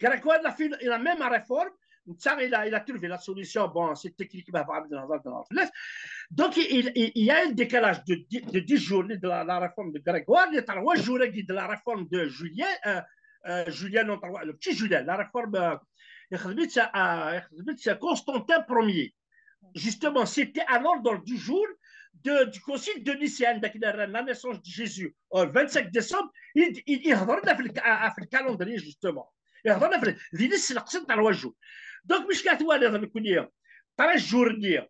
Grégoire, il a fait la même réforme. Il a, il a trouvé la solution. Bon, c'est technique, Donc, il, il, il, y a un décalage de, de 10 jours de la, réforme de Grégoire. Il y a trois jours de la réforme de Julien. Euh, euh Julien, non, le petit Julien, la réforme. Euh, euh, euh, Constantin Ier. Justement, c'était à l'ordre du jour de, du concile de Nicéenne, hein, la naissance de Jésus, le 25 décembre, il, il, il, il a fait le calendrier, justement. يهضرنا في ذي نس القسم تاع الوجه دونك مش كاتوالي الكليه ترى الجورني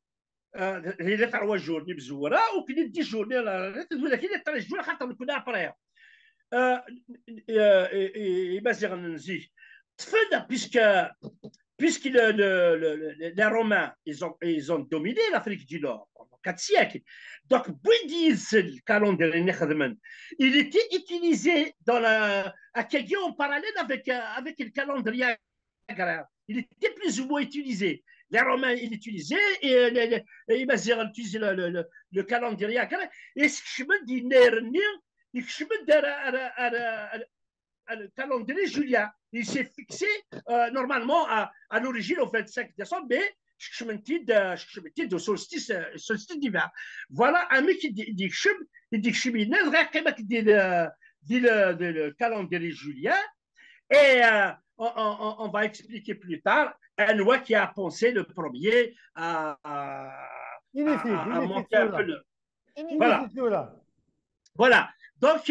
هي تاع الجورني مزوره وكني دي جورني ولكن ترى الجورني خاطر كنا ابريها يبازي غنزيك تفنى بيسكا puisque euh, les Romains, ils ont, dominé l'Afrique du Nord pendant quatre siècles. Donc, le calendrier il était utilisé dans la, à Kegio en parallèle avec, euh, avec le calendrier agraire. Il était plus ou moins utilisé. Les Romains, l'utilisaient et euh, les, les, ils utilisaient le, calendrier agraire. Et ce que je me dis, le calendrier julien il s'est fixé euh, normalement à, à l'origine au 25 décembre, mais je me de solstice, euh, solstice d'hiver. Voilà un mec qui dit il dit le calendrier julien, et euh, on, on, on, va expliquer plus tard un Anoua qui a pensé le premier à, à, monter un peu le. Voilà. Voilà. Donc,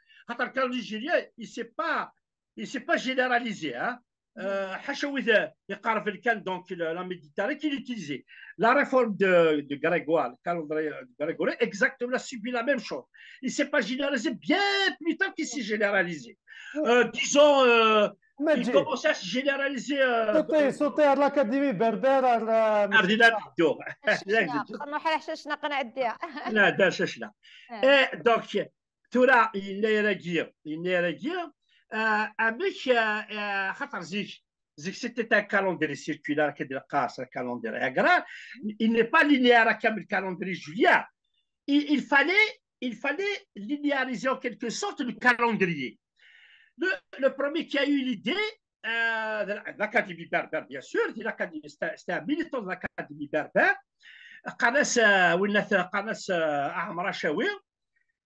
Quand le calendrier il s'est pas il s'est pas généralisé hein. Hachouide les Caribéens donc la méditerranéen qui l'utilisait. La réforme de de Gallegoal calendrier Gallegoal exactement a subi la même chose. Il s'est pas généralisé. Bien plus tard qu'il s'est généralisé. Disons il a à se généraliser. Sauter à la cabine, perdeur à la méditerranée. Non pas la sèche, non la éteindre. Non, pas la sèche. Eh docteur tout ترى يلا راجير dire. راجير امش c'était un calendrier circulaire ان كالوندري سيركولار كيدير un calendrier agraire. il n'est pas linéaire comme le calendrier julien il fallait il fallait linéariser en quelque sorte le calendrier le, premier qui a eu l'idée euh, de l'Académie berbère, bien sûr, c'était un militant de l'Académie berbère, قناس ولات قناس عمرة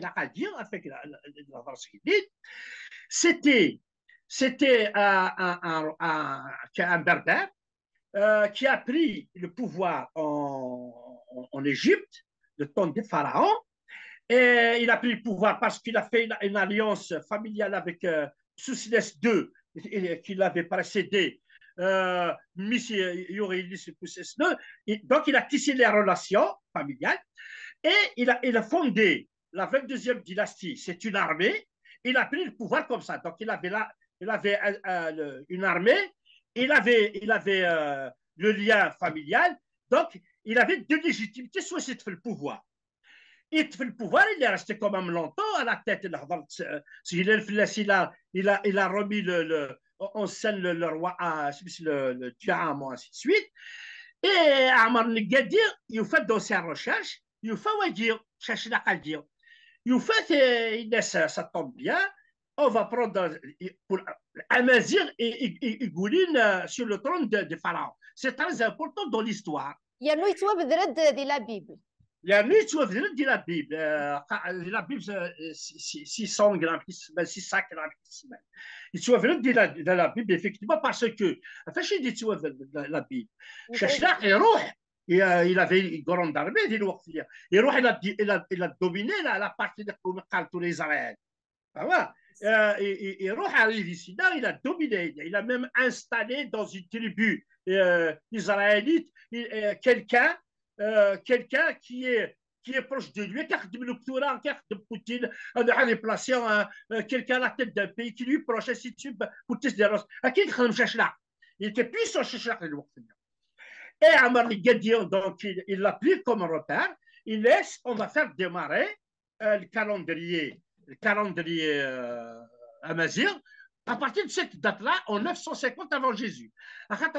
la, c'était c'était un, un berbère euh, qui a pris le pouvoir en, Égypte, le temps des pharaons, et il a pris le pouvoir parce qu'il a fait une, alliance familiale avec euh, II, qui l'avait précédé, euh, II. Donc, il a tissé les relations familiales et il a, il a fondé la 22e dynastie, c'est une armée. Il a pris le pouvoir comme ça. Donc, il avait, il avait une armée, il avait, il avait euh, le lien familial. Donc, il avait deux légitimités. Soit c'est le pouvoir. Il fait le pouvoir, il est resté quand même longtemps à la tête. Euh, il a, il a, remis le, le en scène le, roi, à, ah, le, le ainsi de suite. Et Amar Ngaddir, il fait dans ses recherches, il fait dire, chercher la dire. Une fait que ça tombe bien, on va prendre un et goulir euh, sur le trône de Pharaon. C'est très important dans l'histoire. Il y a un autre type de la Bible. Il y a un autre type de la Bible. Euh, ah, la Bible, euh, c'est 600 grammes, 600 ben, grammes. Il y a un autre type de la Bible, effectivement, parce que... Il dit tu un la Bible. Chachlach est rouh euh, il avait une grande armée, il il a, dominé la, la partie de Koumekal, les Voilà. Ah euh, et, arrive ici, là, il a dominé, il a même installé dans une tribu euh, israélite euh, quelqu'un euh, qui, est, qui est proche de lui, car de Ptouran, car de Poutine, en déplaçant hein, quelqu'un à la tête d'un pays qui lui proche, ainsi de suite, pour tester des À qui il cherche là Il était plus sur cherche là, il et Amar Gédion, donc, il l'a pris comme repère. Il laisse, on va faire démarrer euh, le calendrier, le calendrier euh, amazir à partir de cette date-là, en 950 avant Jésus. En fait,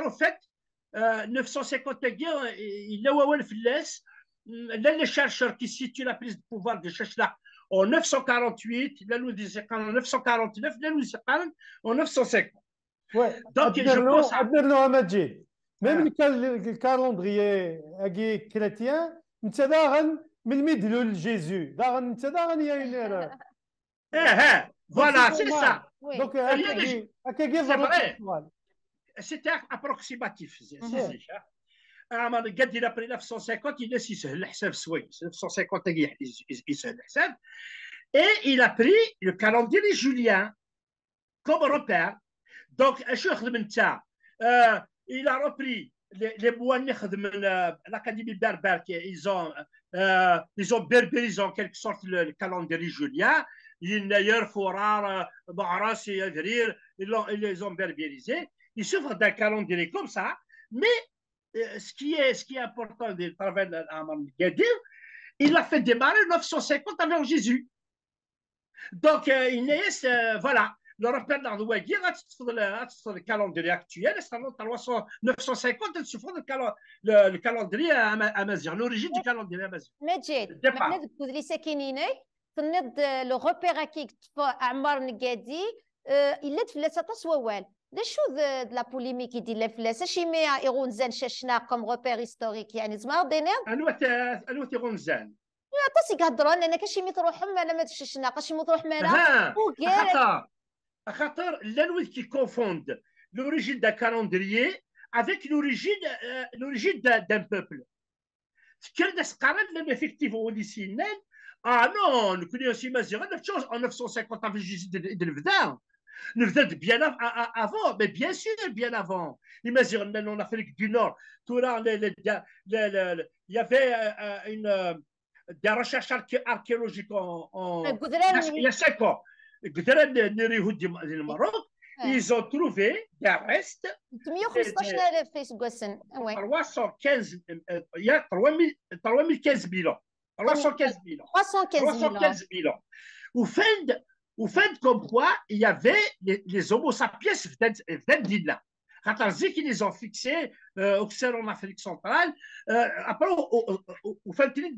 euh, 950 il est les euh, chercheurs qui situent la prise de pouvoir de Chachla en 948, nous en 949, en 950. Donc, il je pense à même ah. le calendrier qui est chrétien, nous savons même de l'oeil Jésus, donc nous savons il y a une eh, eh, voilà c'est ça. Donc à quel à quel niveau? C'était approximatif, c'est ça. Amadou Gadio a pris 950, il décide de le faire soi, 950, il se le fait. Et il a pris le calendrier julien comme repère. Donc je vais suis obligé il a repris les, les de euh, l'Académie berbère, ils ont, euh, ils ont berbérisé en quelque sorte le, calendrier julien. D'ailleurs, euh, ils les ont berbérisés. Ils souffrent d'un calendrier comme ça, mais ce, qui est, ce qui est important de il a fait démarrer 950 avant Jésus. Donc, il voilà, le rappel d'Arouagui, le calendrier actuel, c'est 950 le, le calendrier amazigh, l'origine du calendrier amazigh. مجيد نذكر اللي ساكنيني تنض لو روبير كيك عمار نقادي الا تفلاسه تسوال لا شو لا بوليميك يدير لا فلاس اش مي ايغونزان شاشنا كوم روبير هيستوريك يعني زعما دينير انوات انوات ايغونزان عطاسي قهضروا انا كاش يمي تروحهم انا ما تششنا قاش يمي تروحهم انا Les qui confondent l'origine d'un calendrier avec l'origine euh, d'un peuple. Quel est ce même effectif au lycée Ah non, nous connaissons aussi une autre chose en 950 avant Jésus de Nous venons bien avant, mais bien sûr, bien avant. Les Mazira, même en Afrique du Nord, il y avait euh, euh, une, des recherches archéologiques en. en il ils ont trouvé qu'il restes. Oui. 315 euh, il y a 315 000 ans. 315 000 ans. 315 000 ans. Au au fait comme quoi il y avait les, les Homo sapiens venaient là. Ratarzi qui les ont fixés euh, au en Afrique centrale. Euh, après, au, au, de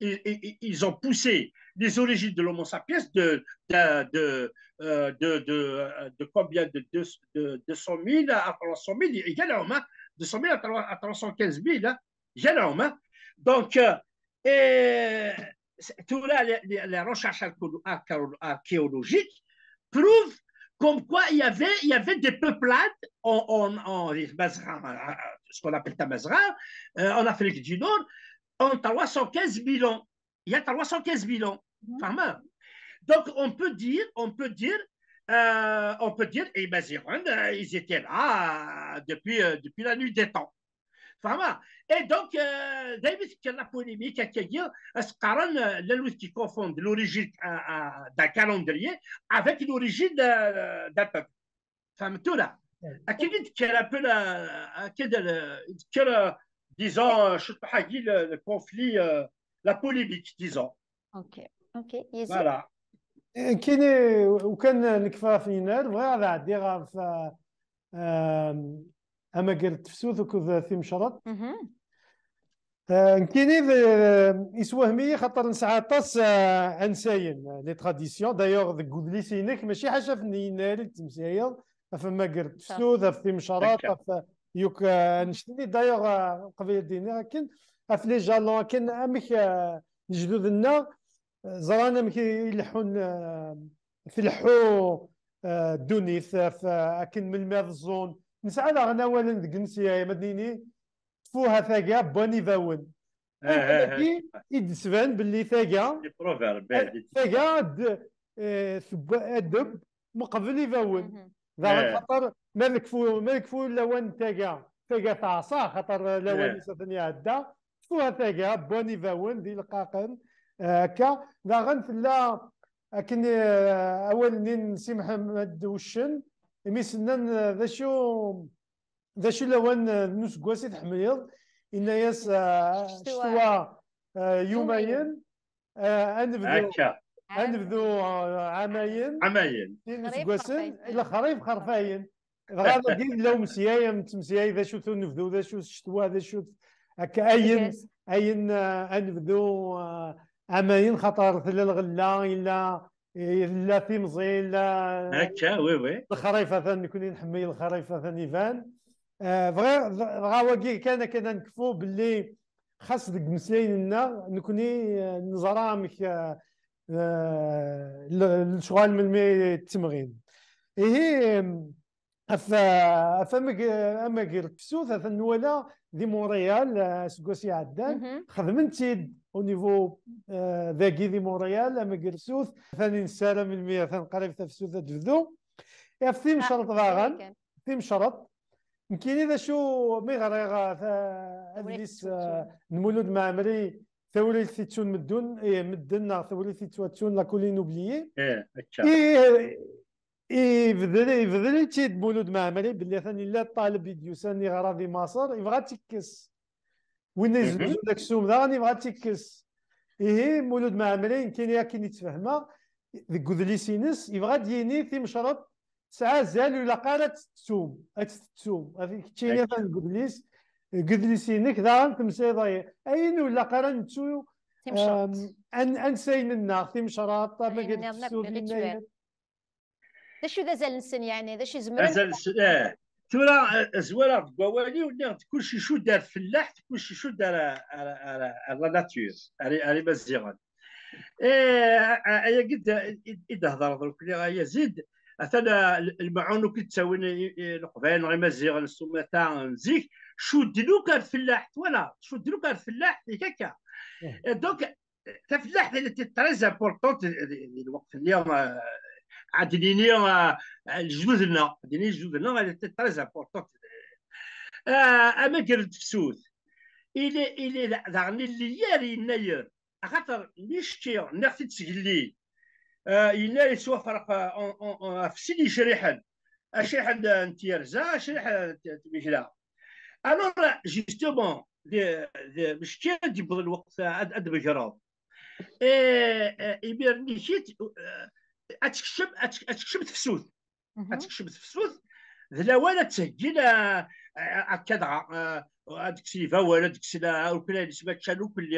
ils, ils, ont poussé les origines de l'Homo sapiens de, de, de, euh, de euh, combien de, 200 000 à 300 000, également, 200 000 à 315 000, hein, Donc, euh, et, tout là, les, les, recherches archéologiques prouvent comme quoi il y avait, il y avait des peuplades en, en, en, en ce qu'on appelle Tamazra, euh, en Afrique du Nord, ont 315 ans. Il y a 315 000 ans. Donc, on peut dire, on peut dire, euh, on peut dire, et eh ben, euh, ils étaient là euh, depuis, depuis la nuit des temps. Et donc, euh, David, la polémique, c'est-à-dire, ce qui confond l'origine d'un calendrier avec l'origine d'un peuple. Femme tout là. un peu disons, euh, je ne sais pas, le, euh, le conflit, euh, la polémique, disons. OK. OK. Yes. Voilà. كاين وكان نكفى في يناير بغا غادي عدي غا في اما قال تفسوث وكذا في مشرط كيني يسوهمي خاطر نسعى طاس انساين لي تراديسيون دايوغ ذك سينك ماشي حاجه في يناير تمسايض فما قرد تفسوث في مشرط يوك آه، نشتدي دايوغ قبيله آه، الدين لكن في لي جالون كان امك آه، جدودنا زرانا امك يلحون في الحو دونيس اكن من الماض الزون نسعى لا غنا ولا يا مديني فوها ثاقا بوني فاون هاكي يدسبان باللي ثاقا ثاقا ثب ادب مقبل يفاون زعما إيه. خاطر مالك فو مالك فو لوان تاكا تاكا تعصى خاطر لوان إيه. ساتني عدا فوها تاكا بوني فاون ديال القاقن هكا آه، ظهر فلا لكن آه، اول نين سي محمد وشن ميسنن آه، ذا شو ذا شو لوان نوس كواسي تحميض إن ياس شتوا يومين انا هكا غنبدو عامين عامين سكواسن الى خريف خرفاين غادي لو مسيايا متمسيايا اذا شو نبدو اذا شو الشتوى اذا شو هكا اين اين انبدو عماين خطر ثلا الغله الا الا في مزي الا هكا وي وي الخريفه ثاني كوني نحمي الخريفه ثاني فان فغير آه، غا كان كنا نكفو باللي خاص ديك لنا نكوني آه، نزرامك آه، الشغل من مي التمرين هي اف افمك امك الكسوث النوالا دي مونريال آه، سكوسي عدان خدمت او نيفو آه، ذاكي دي مونريال اما امك الكسوث ثاني نسال من المية ثاني قريب تفسوث تبذو افتي شرط ضاغن افتي شرط يمكن اذا شو مي غريغا ادليس نمولود معمري ثوري سيتون مدون ايه مدنا ثوري تون لا كولين اوبليي إيه،, ايه ايه فذري فذري تيد مولود معمري باللي ثاني لا طالب يديوساني غراضي مصر يبغى تيكس وين يزدو داك السوم ذا راني بغا تيكس ايه مولود معمري كاين يا كاين يتفهمها ذك سينس يبغى ديني في مشرط ساعه زال ولا قالت تسوم تسوم هذيك تشيني ثاني قدليس قدلسينك دارن سيضاي اين ولا قران تسو ان ان سين الناخ النار تمشراط طبعا إيه، نعم، قد نعم، تسو تسوقينا ذا شو ذا زل زلسن يعني ذا شو زمرن زل زلسن إيه. اه ترى زوال بوالي ولا كلشي شو دار فلاح كلشي شو دار على آه، آه، آه، على ناتور على على مزيان ايه قد اذا هضر دروك اللي يزيد اثنا المعون كي تساوي القبائل إيه، غير مزيان السمه تاع نزيك شد كان الفلاح فوالا شد لوك الفلاح هكاك دونك الفلاح تري امبورطون الوقت أه، اليوم عادليني أه، لجوزنا عادليني لجوزنا تري امبورتون أه، اما قلت فسوس الى الى دارني اللي ياري ناير خاطر نشتي نعرفي تسجلي سوا فرق في سيدي شريحا شريحا انتيرزا شريحه تبيجلا الوغ جيستومون باش نجيب الوقت ادبج راه امير نيشيت اتكشب اتكشب تفسوث اتكشب تفسوث ذلا ولا تسجل هكذا هذيك سيفا ولا ديك سلا وكلا اللي سمعت شانو كل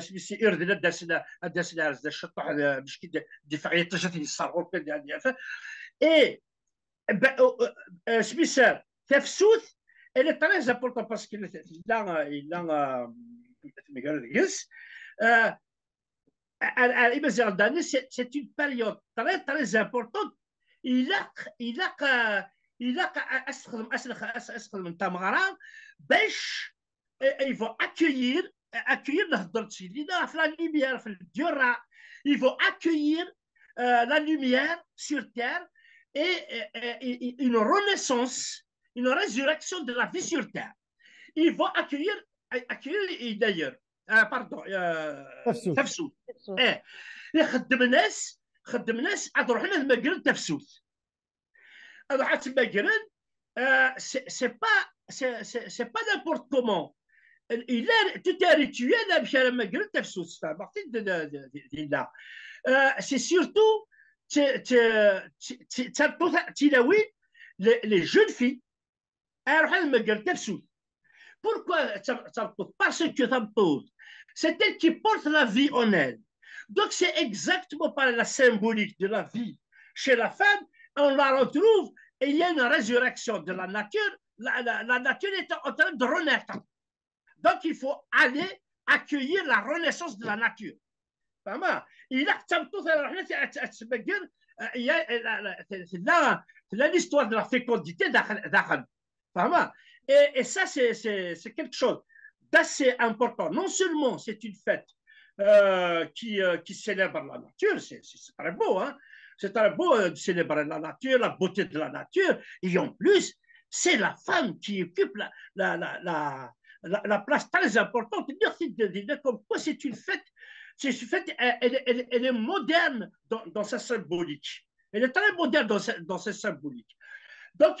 سي اردنا داسنا داسنا الشطح باش كي دفاعيه تجات يصرغوا كل اي سميسار تفسوث Elle est très importante parce qu'il euh, il euh, a, euh, c'est une période très très importante. Il a, il a, il a, il accueillir accueillir la lumière, il faut accueillir la lumière sur terre et une renaissance une résurrection de la vie sur terre. Ils vont accueillir, accueillir d'ailleurs, euh, pardon, euh, Tafsout. Eh, les Khaddemnes, Khaddemnes, Adrohan et Magrin Tafsout. Alors, Adrohan et Magrin, c'est pas n'importe comment. Il a tout un rituel avec le Magrin Tafsout, c'est un parti de l'Illa. C'est surtout, tu as les jeunes filles, eh, Pourquoi Parce que pose. c'est elle qui porte la vie en elle. Donc c'est exactement par la symbolique de la vie chez la femme, on la retrouve et il y a une résurrection de la nature. La, nature est en train de renaître. Donc il faut aller accueillir la renaissance de la nature. c'est là l'histoire de la fécondité d'Achan pas Et, et ça, c'est quelque chose d'assez important. Non seulement c'est une fête euh, qui, euh, qui, célèbre la nature, c'est très beau, hein? c'est très beau euh, de célébrer la nature, la beauté de la nature, et en plus, c'est la femme qui occupe la, la, la, la place très importante. C'est comme quoi c'est une fête, c'est fête, elle, est moderne dans, dans, sa symbolique. Elle est très moderne dans sa, dans sa symbolique. Donc,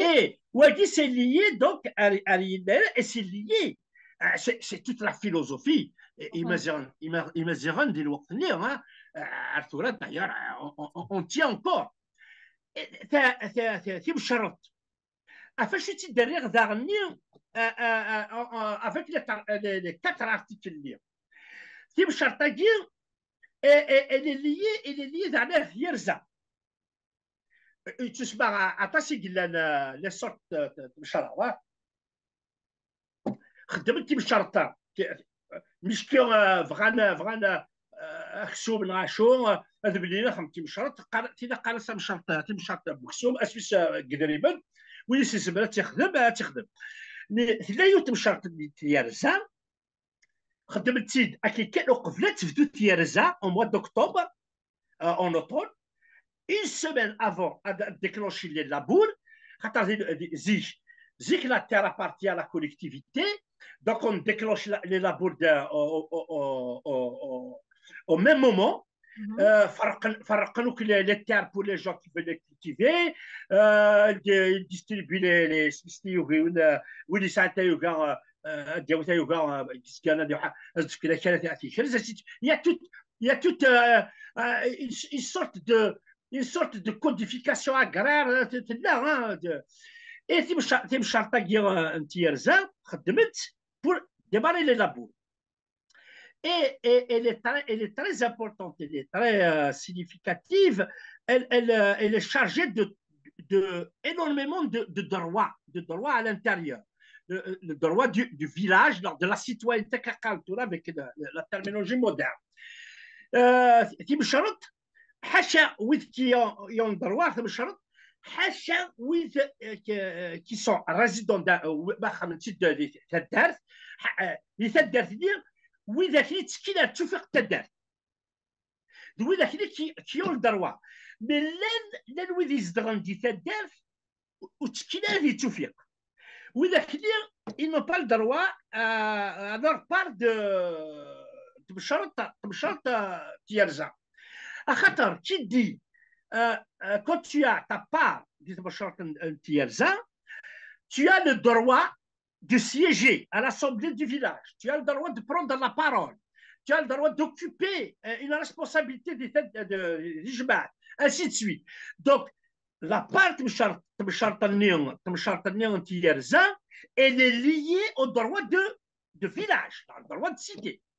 Et Wadi, c'est lié donc à, à et c'est lié. C'est toute la philosophie. Il me dit, il me dit, Arthur, d'ailleurs, euh, on tient encore. C'est Tim Charot. Après, je suis derrière dernier euh, euh, avec les quatre articles. Tim charlotte, il est lié, il est lié à les يتسمع عطاس يقلان لي سورت مشروعات خدمت كيما الشرطة مش كي فغانا آه، فغانا آه، آه، خسوم نغاشو هذا بلينا خمتي مشرط تينا قارس مشرط تي مشرط مكسوم اسفيس قدريبا وين سيسبرا تخدم تخدم لا يوت مشرط تيارزا خدمت تيد اكي كان قبل تفدو تيارزا او موا دوكتوبر اون اوتون une semaine avant de déclencher les labours, la terre appartient à la collectivité, donc on déclenche les labours au, même moment. les terres pour les gens qui veulent les cultiver, distribuer les il y a il y une sorte de une sorte de codification agraire et hein, hein, Et Tim تمشى euh, un tiers pour pour démarrer les labours. Et, elle, est très, elle est très importante, elle est très euh, significative, elle, est euh, chargée de, de énormément de, droits, de droits à l'intérieur, le, droit du, village, de la citoyenneté avec la, terminologie moderne. Tim Euh, حاشا ويز كي يون دروا ثم شرط حاشا ويز كي سون ريزيدون باخا من تد الدارت اللي الدارت ديال وإذا كي تسكينا توفيق الدارت وإذا كي كي يون دروا مي لان لان ويز يزدغن دي الدارت وتسكينا اللي توفيق وإذا كي ils n'ont pas le droit à, leur part de, de, de, de, de, de, de, Akhatar, tu dis euh, euh, quand tu as ta part euh, tu as le droit de siéger à l'assemblée du village tu as le droit de prendre la parole tu as le droit d'occuper une responsabilité de l'Ijma, ainsi de suite. Donc, la part de elle est liée au droit de, de village, au droit de cité.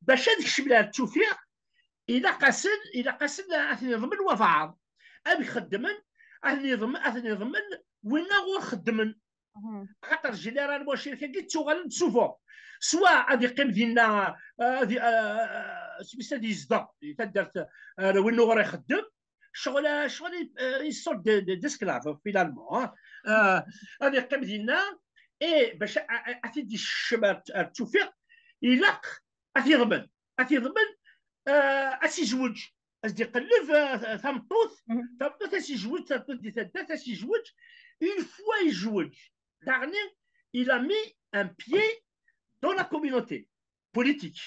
باش هذيك الشمله توفيق الى قصد الى قصد اثني ضمن وضعض ابي يخدمن اثني يضمن اثني يضمن وين غور خدمن خاطر جينيرال واش الشركه كي تغلب سوفو سواء غادي يقيم ديالنا هذه آه، آه، آه، سميتها دي يزدا تدرت وين غور يخدم شغل شغل يسول ديسكلاف فينالمون غادي يقيم ديالنا اي باش عرفتي الشمال التوفيق يلاق اثيغبن اثيغبن il a mis un pied dans la communauté politique.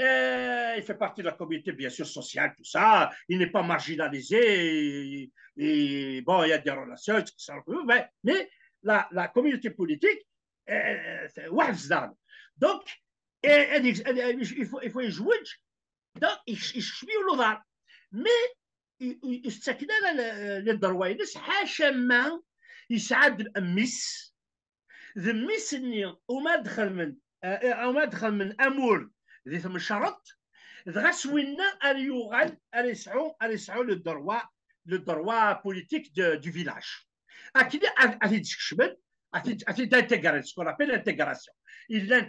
Euh, il fait partie de la communauté, bien sûr, sociale, tout ça. Il n'est pas marginalisé. Et, bon, il y a des relations, mais, la, communauté politique, euh, donc, ولكن يجب يجوج بدا يشبيه الوضع مي يستكن للدروينس حاشا ما يسعد الاميس ذميس ني وما دخل من وما دخل من امور ذي ثم شرط غاس وينا ار يوغل ار للدروا للدروا بوليتيك دو فيلاج اكيد اثيد شكشبل اثيد اثيد انتيغراسيون كون ابيل il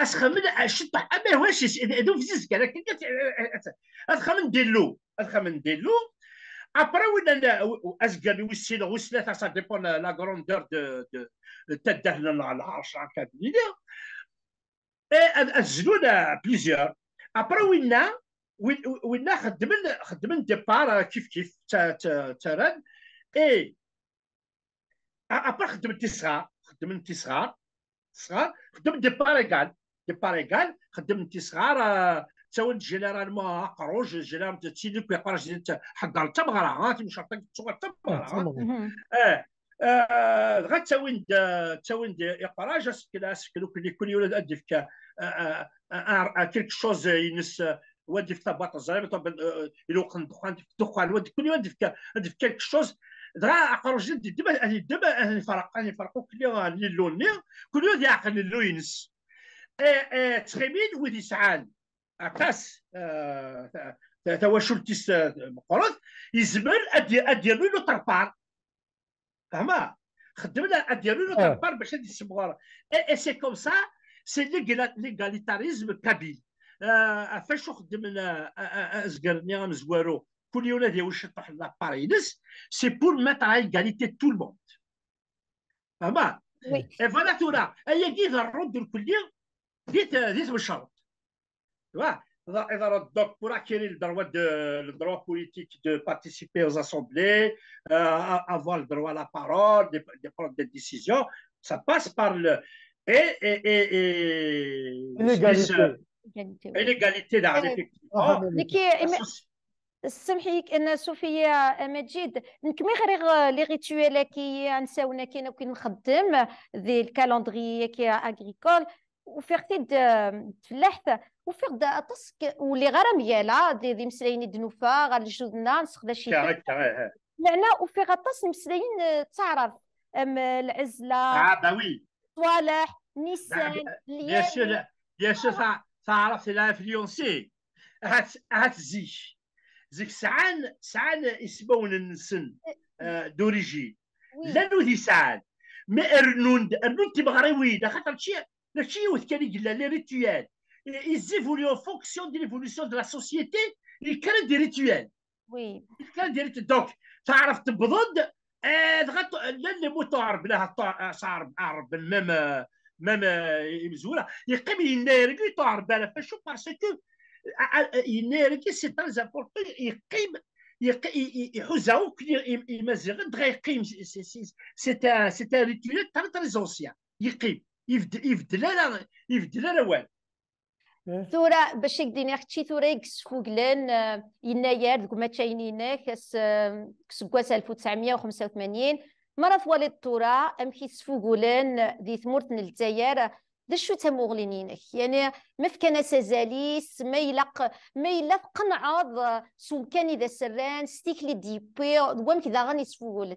اسخمن الشطح امير واش دو في زيزك زيز كان آه، آه، آه، اسخمن ديلو اسخمن ديلو ابرا وين انا ازكاني وسينا وسنا سا ديبون لا غروندور دو دو تاع العرش هكا الدنيا الزنون بليزيور ابرا وين وين خدمن خدمن ديبار كيف كيف تران اي ابرا خدمت صغار خدمت صغار صغار خدمت ديبار كان دي باريغال خدم انت صغار آه، تاون آه، جينيرال ما قروج جينيرال تي ديال حق دار تبغرا ها تمشي تصور تبغرا اه غا تاون دي اقراج سكلا سكلو كلي كل يولد ادف ك آه، كيلك شوز ينس ودي في تباط زعما طب الو قندخان دخان ودي كل ودي في ك في كيلك شوز دغا اقروج دبا دبا الفرق الفرق كل اللون كل يوم يعقل اللون ينس تخيمين ودي سعال أتاس تواشل آه، تيس مقرض يزمر أدي أديالو لو تربار فهما خدمنا أديالو لو تربار آه. باش هادي السبوار إي إي سي كوم سا سي ليغاليتاريزم كابيل آه، فاش خدمنا أزكرني غنزوارو كل يوم هذا واش يطرح لاباريدس سي بور على ايكاليتي تو الموند فهما اي فوالا تورا هي كي غنرد الكليه ديت moi بالشرط tu vois, Donc, pour acquérir le droit, de, le droit politique de participer aux assemblées, euh, avoir le droit à la parole, de, prendre des décisions, ça passe par le. Et, et, et, et euh, l'égalité. d'art, effectivement. سمحيك ان سوفيا مجيد نكمي غير لي ريتويل كي نساونا كي نخدم ذي الكالندري كي اغريكول وفيغتي التفلاحت وفيغ تسك ولي غرام يالا دي دي مسلين دنوفا غير جودنا نسخدا شي لعنا وفيغ طاس مسلاين آه، تعرف ام آه، العزله آه، وي صوالح نيسان يا سور يا سور تعرف لا اليونسي هات هات زي زيك سعان سعان اسبون النسن إيه. دوريجي لانو ذي سعان ما ارنوند ارنوند تبغى ريوي ويدا خاطر شي Les rituels, ils évoluent en fonction de l'évolution de la société, ils créent des rituels. Donc, ils ont des rituels. Donc, tu as des rituels. Ils ont des des rituels. des des rituels. des rituels. يبدل لا يبدل على والو إيه. ثورة باش يقدين اختي ثورة يكسفو قلان آه، يناير دوك ما تشاينينا كاس كسكواس 1985 مرة والد الثورة ام كيسفو قلان ذي آه، ثمورت الجزائر آه، دا شو تموغلينينك يعني ما كان سازاليس ما يلق ما يلق قنعض سمكان اذا سران ستيكلي ديبي دوامك كذا غني سفوغل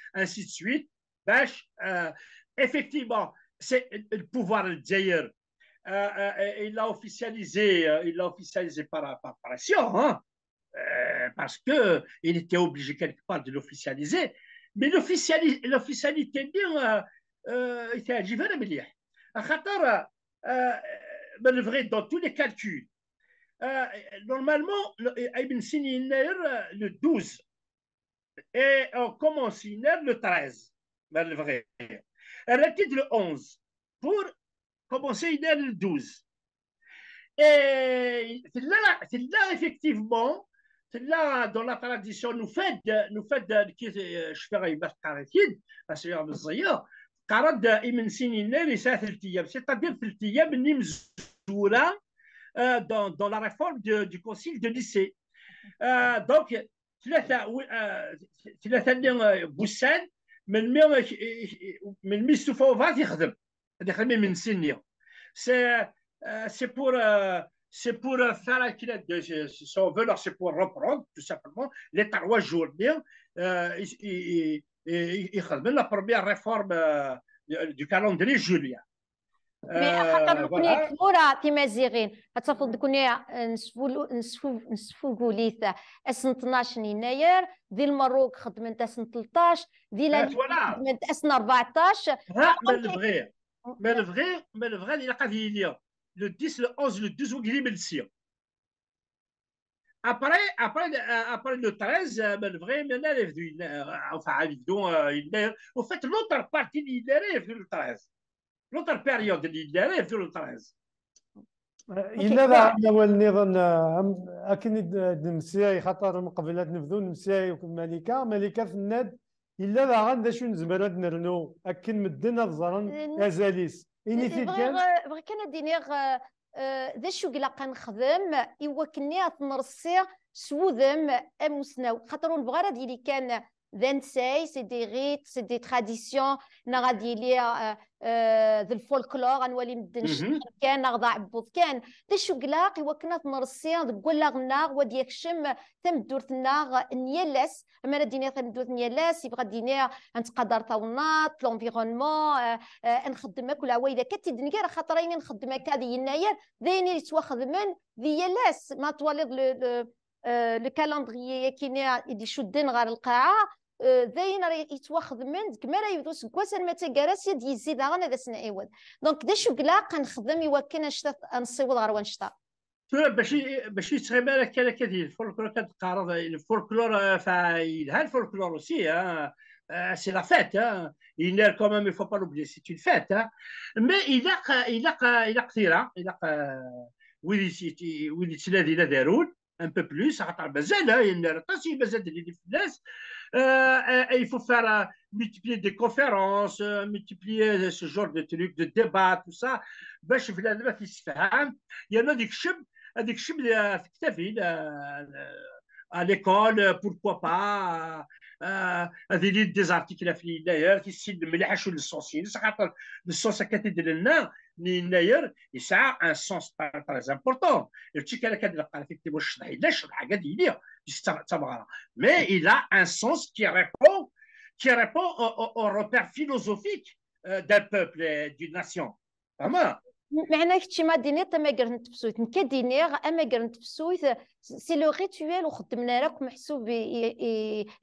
ainsi de suite. Euh, effectivement, c'est le pouvoir d'ailleurs. Euh, il l'a officialisé, euh, il l'a officialisé par, par, par hein. parce que il était obligé quelque part de l'officialiser. Mais l'officialité, bien, était à Jivana Melih. À Qatar, manœuvrer dans tous les calculs. normalement, Ibn Sina, le 12 et on euh, commence une le 13, mais le vrai. Elle quitte le 11 pour commencer une le 12. Et c'est là, là, effectivement, c'est là dans la tradition, nous faites, nous euh, je ferai une caracide, à ce genre de zayah, قرض من سنين ثلاث c'est-à-dire ثلاث ايام اللي مزوره dans la réforme du concile de lycée euh, donc euh, c'est pour euh, euh, faire de son c'est pour reprendre tout simplement les trois jours et, la première réforme du calendrier julien. خاطر الكنيه كبوره تيمازيغين ترفض الكنيه نسفو نسفو نسفو كوليثا آه، اسن 12 يناير ديال المروك خدمت اسن 13 ديال خدمت اسن 14 ها ما نبغي ما نبغي ما نبغي اللي قاد ليا لو 10 لو 11 لو 12 من ملسيا ابري ابري ابري لو 13 ما نبغي ما لا يفدو او فعال يفدو يناير وفات لوتر بارتي اللي لا يفدو لو 13 لوتر بيريود اللي دارها في 2013 الا عندنا والنظام اكن نمسياي خاطر من قبل نبدو وملكه ملكه ملكه فناد الا ذا غندا شو نزمر نرنو اكن مدنا الزرن ازاليس اني في كان بغي كان دينيغ ذا قلا نخدم ايوا كني تنرسي سوذم امسناو خاطر نبغى راه ديلي كان دانساي سي دي ريت سي دي تراديسيون انا ليا ذا الفولكلور غنولي مدن كان نغضع عبوض كان تا شقلاق وكنا تنرسي تقول غنا ودي يكشم تم دورتنا نيالاس اما انا ديني تم دورت نيالاس يبغى ديني قدر طاونات لونفيرونمون نخدمك ولا وايلا كتي دنيا راه خاطرين نخدمك هذه يناير ديني يتواخذ من ديالاس ما توالد لو كالندريي كي يشدن غير القاعه داين راه يتواخذ من كما راه يبدو سكواس ما تقارس يد يزيد غانا هذا سنة دونك دا شكلا قنخدم يوكن نشتا نصيوض غير ونشتا باش باش يتغيب على كلا كدير الفولكلور كتقارض الفولكلور فيلها الفولكلور aussi سي لا فيت ينال كومام il faut pas l'oublier c'est une fête hein. mais إلا إلا إلا كثيرة إلا وين وين يتسنادي لا دارون un peu plus, il faut faire euh, multiplier des conférences, euh, multiplier euh, ce genre de trucs, de débats, tout ça. Ben, hein. Il y en a à l'école, pourquoi pas des articles d'ailleurs qui à de d'ailleurs, ça a un sens très important. Hein, Mais il a un sens qui répond, qui répond au, repère philosophique euh, d'un peuple, d'une nation. معناها كتشي ما دينيت ما قرن تفسويت نكا دينيغ اما قرن تفسويت سي لو ريتويال وخدمنا راك محسوب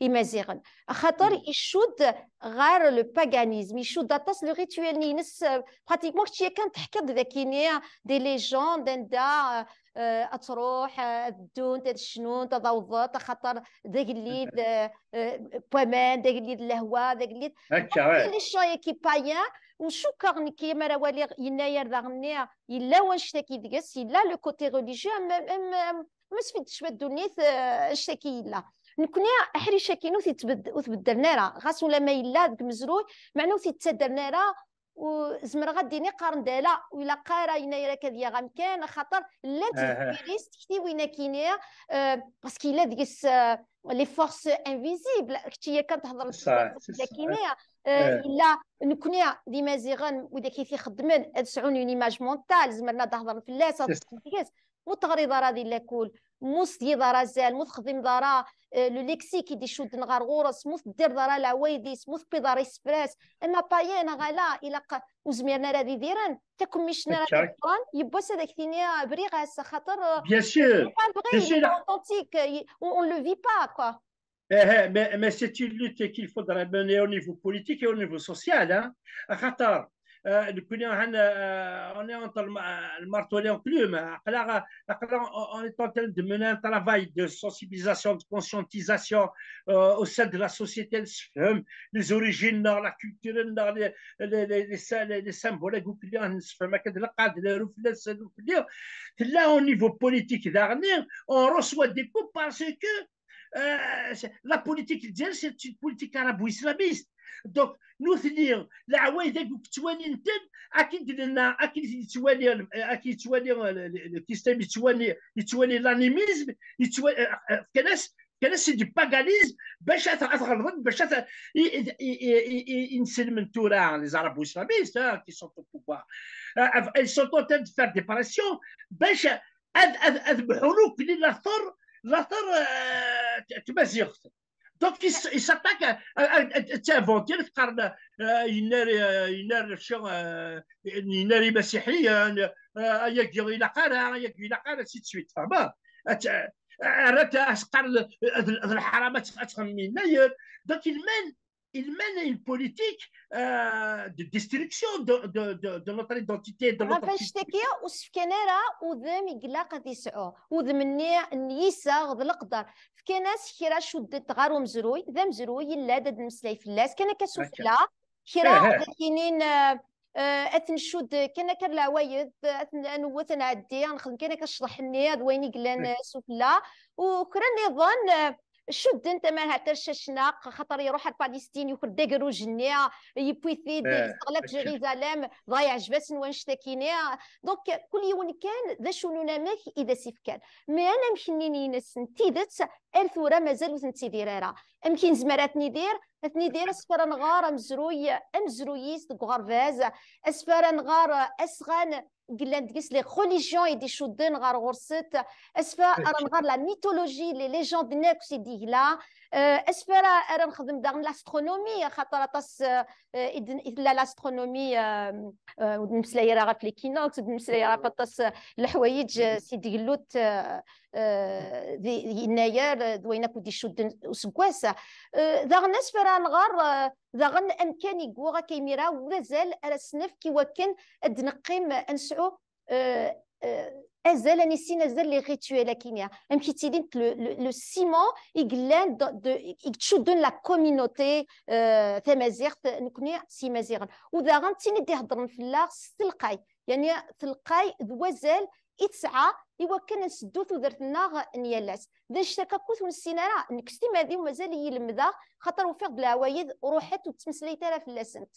يمازيغن خاطر يشد غير لو باغانيزم يشد اطاس لو غيتوال نينس براتيكمون كتشي كان تحكي ذاكيني دي ليجوند اندا آه، تروح آه، الدون تشنون تضوض خاطر ذاك الليل آه، بوامان ذاك الليل الهوا ذاك الليل هكا شويه كي بايان وشكر كي مرا ولي يناير داغنيا يلا واش تاكي دقس يلا لو كوتي ريليجيو ما سفيدش بالدنيت الشتاكي يلا احري شاكين كينو تبدل نيرا غاس ولا ما يلا ديك مزروي معنو تتدر نيرا وزمر غادي نقارن دالا ولا قارا ينايرا كذيا غامكان خاطر لا آه، تفيريس آه. تكتي وينا كينيا آه، باسكو الا ديك لي فورس انفيزيبل كنتي كتهضر كينيا الا نكونيا ديما زيغن ودا كيف يخدمن سعون اون ايماج مونتال زمرنا تهضر فلاس وتغريضه دي لا كول موس دي ضرا زال موس خدم ضرا لو ليكسيك دي شود نغار غورس موس دير ضرا لعوايديس موس بي ضرا اسبريس اما بايان غالا الا وزميرنا راه ديران تاكم مش نرى القران يبوس هذاك ثينيا بريغاس خاطر بيان سور بيان سور اون لو في با كوا Eh, eh, mais, mais c'est une lutte qu'il faudrait mener au niveau politique et au niveau social. Hein. À euh, euh, on est entre le euh, marteau et plume. On est en train de mener un travail de sensibilisation, de conscientisation au sein de la société, les origines, la culture, les, les, les symboles, là, au niveau politique, on reçoit des coups parce que لا بوليتيك ديال سي بوليتيك ارابو اسلاميست دونك نثني العوايد هذوك تواني نتن اكيد لنا اكيد يتواني اكيد يتواني الكيستيم يتواني يتواني لانيميزم يتواني كناس كناس دي باغانيزم باش تغلظن باش ينسل من تورا لي زاربو اسلاميست كي سون تو بوفوار اي سون تو تان دو فار دي باش اذبحوا لك لي لاثور خاطر تمازيغت دونك يساتاك تافونتير تقارن ينار ينار شو ينار مسيحيا ياك الى قارا ياك الى قارا سيت سويت فهمت رات اسقر الحرامات تخمين دونك المال il mène une politique euh, de destruction de, de, de, de notre identité de notre فاش تكيا وسفكنارا وذم يقلاق تيسعو وذم النيسا غد القدر فكناس كرا شدت غار ومزروي ذا مزروي لا دد مسلاي فلاس إيه. كان كسفلا كرا كاينين اتنشد آه، كان كان العوايد نوت نعدي نخدم كان كنشرح النيض وين قلان إيه. سفلا وكرا نظن شد انت ما ترششنا شناق خاطر يروح الفلسطيني يكون داكرو جنيه في استغلت آه، جيريزالام ضايع جباس ونشتكيني دونك كل يوم كان ذا شنو ماك اذا سيف كان مي انا مكنيني ناس نتيدت الثوره مازال وثنتي ديريرا امكين زمرات ندير اثني دايره اسفار نغار مزروي امزرويس دك غارفاز اسفر نغار اسغان Les religions et les choses d'un rare orçage, est-ce la mythologie, les légendes qui sont c'est dit là اسفرا أه، انا نخدم داغن لاسترونومي خاطر طاس أه، اذن لا لاسترونومي أه، نمسلاي راه في ليكينوكس نمسلاي راه طاس الحوايج سيدي قلوت ذي يناير دوينا كودي شد سكواس داغن اسفرا نغار داغن امكاني كوغا كيميرا ومازال راه سنف كي وكن ادنقيم انسعو ازال نسينا ازال لي ريتويل كينيا مشيتي لي لو سيمون يقلان تشدون لا كومينوتي آه، ثمازيغت نكوني سيمازيغن وذا غنتيني دي هضرن فلا تلقاي يعني تلقاي دوازال يتسعى إوا كان نسدو تودرتنا نيالاس ذا الشتاكا كنت ونسينا راه نكستي ماذي ومازال يلمدا خاطر وفيق بالعوايد وروحت وتمسليت راه لاسنت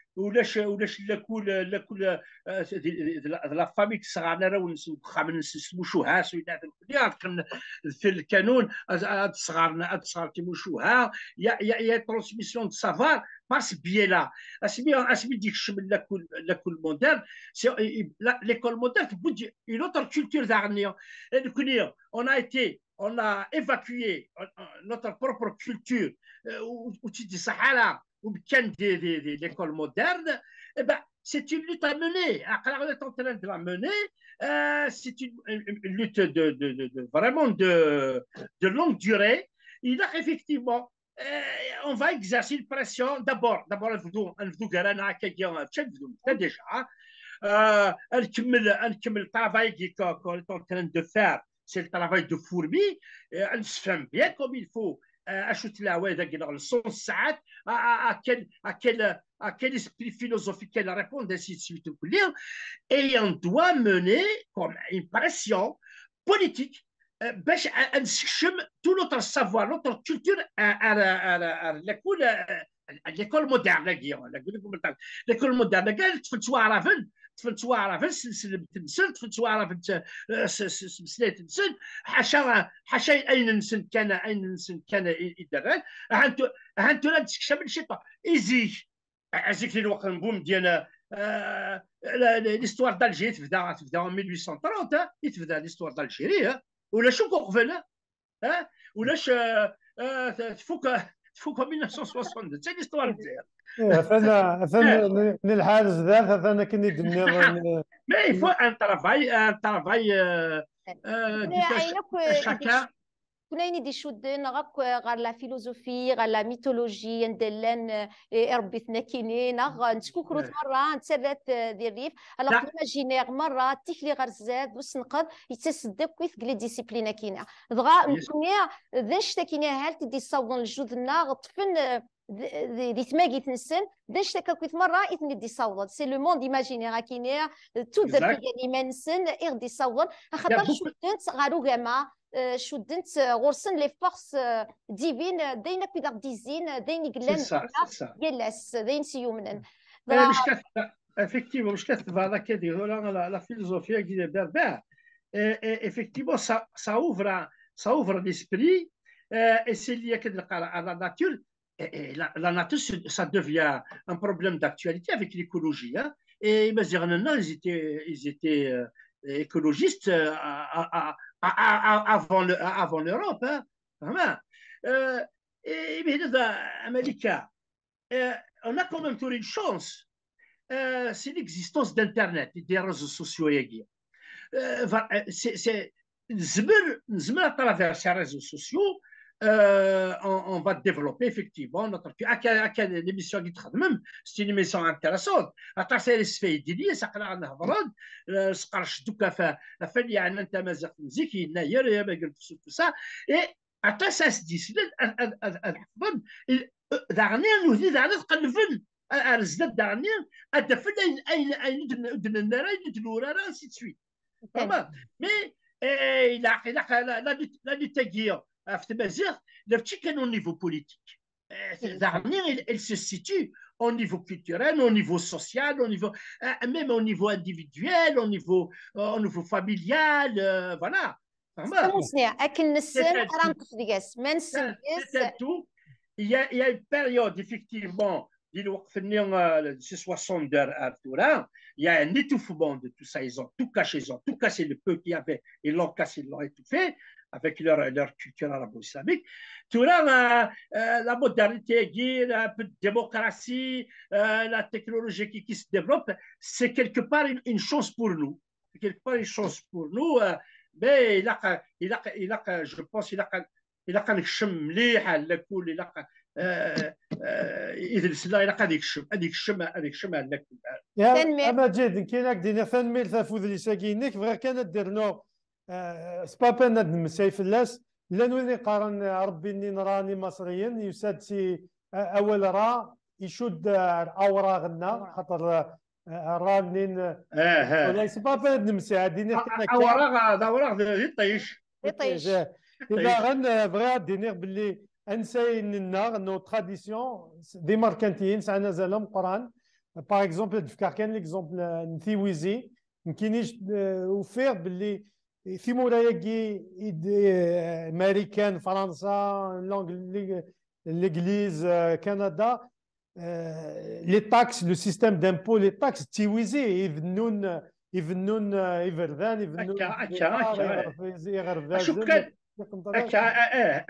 ولاش ولاش لا كل لا آه، لا فامي تسغانا راه واخا ما نسموشوها سوينا كن في الكانون هاد صغارنا هاد صغار تيموشوها يا يا يا ترانسميسيون دو سافار باس بيي لا اسمي اسمي ديك الشمل لا لا كل موديل ليكول موديل تبدي اون اوتر كولتور تاعنا كوني اون ايتي اون ا ايفاكوي نوتر بروبر كولتور وتيدي صحاله ou bien des, l'école moderne, eh ben, c'est une lutte à mener. Alors, on est en train de la mener. Euh, c'est une, lutte de, vraiment de, longue durée. Il a effectivement, euh, on va exercer une pression. D'abord, d'abord, déjà. Euh, le travail qu'on est en train de faire, c'est le travail de fourmi. On se fait bien comme il faut ajoute la ouais d'ailleurs le son sad à à à quel à quel à quel esprit philosophique elle répond ainsi de suite au lien et on doit mener comme impression pression politique bêche un tout notre savoir notre culture à la à la à l'école moderne d'ailleurs l'école moderne d'ailleurs tu vois à طفل تواعره في السلسل تنسل طفل تواعره آه، في السلسل تنسل حشا حشا اين نسن كان اين نسن كان يدغال هانتو هانتو لا تكشف الشيطان ايزي عزيك الوقت نبوم ديال ليستوار دالجيري تبدا تبدا 1830 تبدا ليستوار دالجيري ولا شو قبل آه. ولاش آه، تفوك تفوقها 1960 حتى ليستوار ديالها فانا فانا الحارس إيه. ذات فانا كني دمير مي فو ان ترافاي ان ترافاي كيفاش آه، إيه. شاكا كناين دي شودن غاك غار لا فيلوزوفي غار لا ميثولوجي ندلان آه، ربيتنا كيني نغ نتكوكرو نعم. مره نتسرات ذي آه، الريف الا ايماجينيغ نعم. مره تيكلي غار زاد وسنقد يتسدك كويس كلي ديسيبلينا كينا دغا كنا ذا شتا كينا هالت دي صوضن الجودنا غطفن آه، دي تماغي تنسن دنش تكاكويت مرة إثني دي صوض سي لو موند إيماجينيغ أكينيغ تو ذركية ما نسن إغ دي أخطر شو دنت غارو كاما شدنت غرسن لي فورس ديفين داين كويدا ديزين داين قلان يلاس داين سيومنن Effectivement, je te la, la philosophie qui est berbère. effectivement, ça, ça ouvre, ça ouvre l'esprit. Euh, et c'est lié à la nature. la, nature, ça devient un problème d'actualité avec l'écologie. Hein. Et ils étaient, ils étaient euh, écologistes euh, avant, l'Europe. Hein. Euh, et mais dans euh, on a quand même toujours une chance. c'est l'existence d'Internet et des réseaux sociaux. c'est, c'est, à travers ces réseaux sociaux, on, va développer effectivement notre l'émission qui traite même c'est une émission intéressante à ça qu'on a tout ça et dit suite mais il a a la ah, le petit canon au niveau politique. L'armée, eh, elle, elle, se situe au niveau culturel, au niveau social, au niveau, eh, même au niveau individuel, au niveau, au niveau familial, euh, voilà. C'est tout. Il y, a, il y a une période, effectivement, 60 euh, heures à Turin, il y a un étouffement de tout ça. Ils ont tout caché, ils ont tout cassé le peu qu'il y avait, ils l'ont cassé, ils l'ont étouffé avec leur, culture arabo-islamique. tout là euh, la, modernité, la démocratie, euh, la technologie qui, se développe, c'est quelque part une, chance pour nous. Quelque part une chance pour nous, euh, mais il a, il a, je pense il a سبابا ندم سيف اللاس لا نولي قارن ربي اني نراني مصريين يساد سي اول را يشد اوراق لنا خاطر آه، رانين آه،, اه ولا سبابا مسي سي حتى اوراق اوراق يطيش يطيش اذا غن بغي اديني باللي انساين لنا نو تراديسيون دي ماركانتيين سعنا زالهم قران باغ اكزومبل تفكر كان ليكزومبل نثيويزي مكينيش وفير باللي Thimurayagi, euh, américaine, France, l'Église, euh, Canada, euh, les taxes, le système d'impôt, les taxes, Ils eh, eh,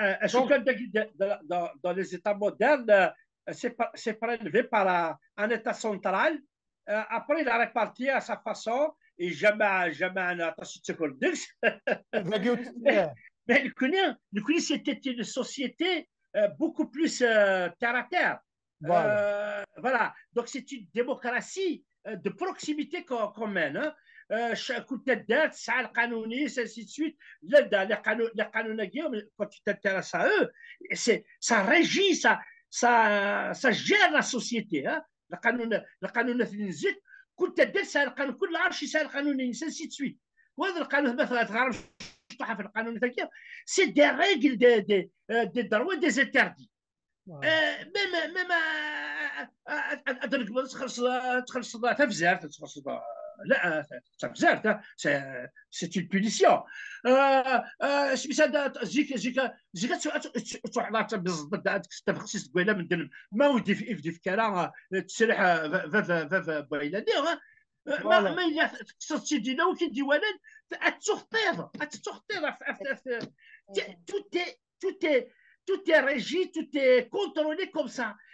eh, dans les États modernes, c'est prélevé par un État central. Après, il a réparti à sa façon. Et jamais, jamais, n'a pas suivi ce codex. Mais le Kenyan, le Kenyan, c'était une société euh, beaucoup plus euh, terre-à-terre. Euh, voilà. Donc, c'est une démocratie de proximité qu'on mène. Hein. Chaque coup d'aide, ça, le canonisme, ainsi de suite. Le canonagui, quand tu t'intéresses à eux, ça régit, ça gère la société. Hein. Le le canonagui. كنت تدل سال القانون كل شي سال القانون الانسان سي سويت وهذا القانون مثلا تعرف تشطح في القانون تاعك سي دي ريغل دي دي دي دروا دي زانتردي ما ما ادرك تخلص تخلص تفزار تخلص c'est c'est une punition tout tout est tout tout est contrôlé comme ça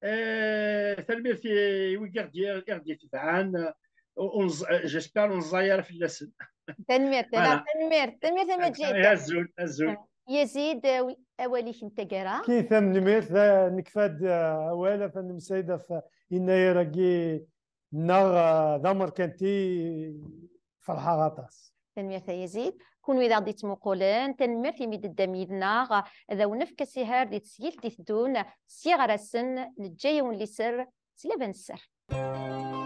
في ويكار ديال كار ديال تبعان جيسبير ونزاير في اللسن تنمير تنمير تنمير تنمير جيد الزول الزول يزيد اواليك انت كرا كي ثم نمير نكفاد اوالا فندم سيده في انايا راكي نار دمر كانتي فرحه غطاس تنمير يزيد كون إذا دي تمقولن في ميد الدميدنا ذو ونفك سهار دي تسيل تيثدون ثدون سيغرسن نجايون لسر سلابن السر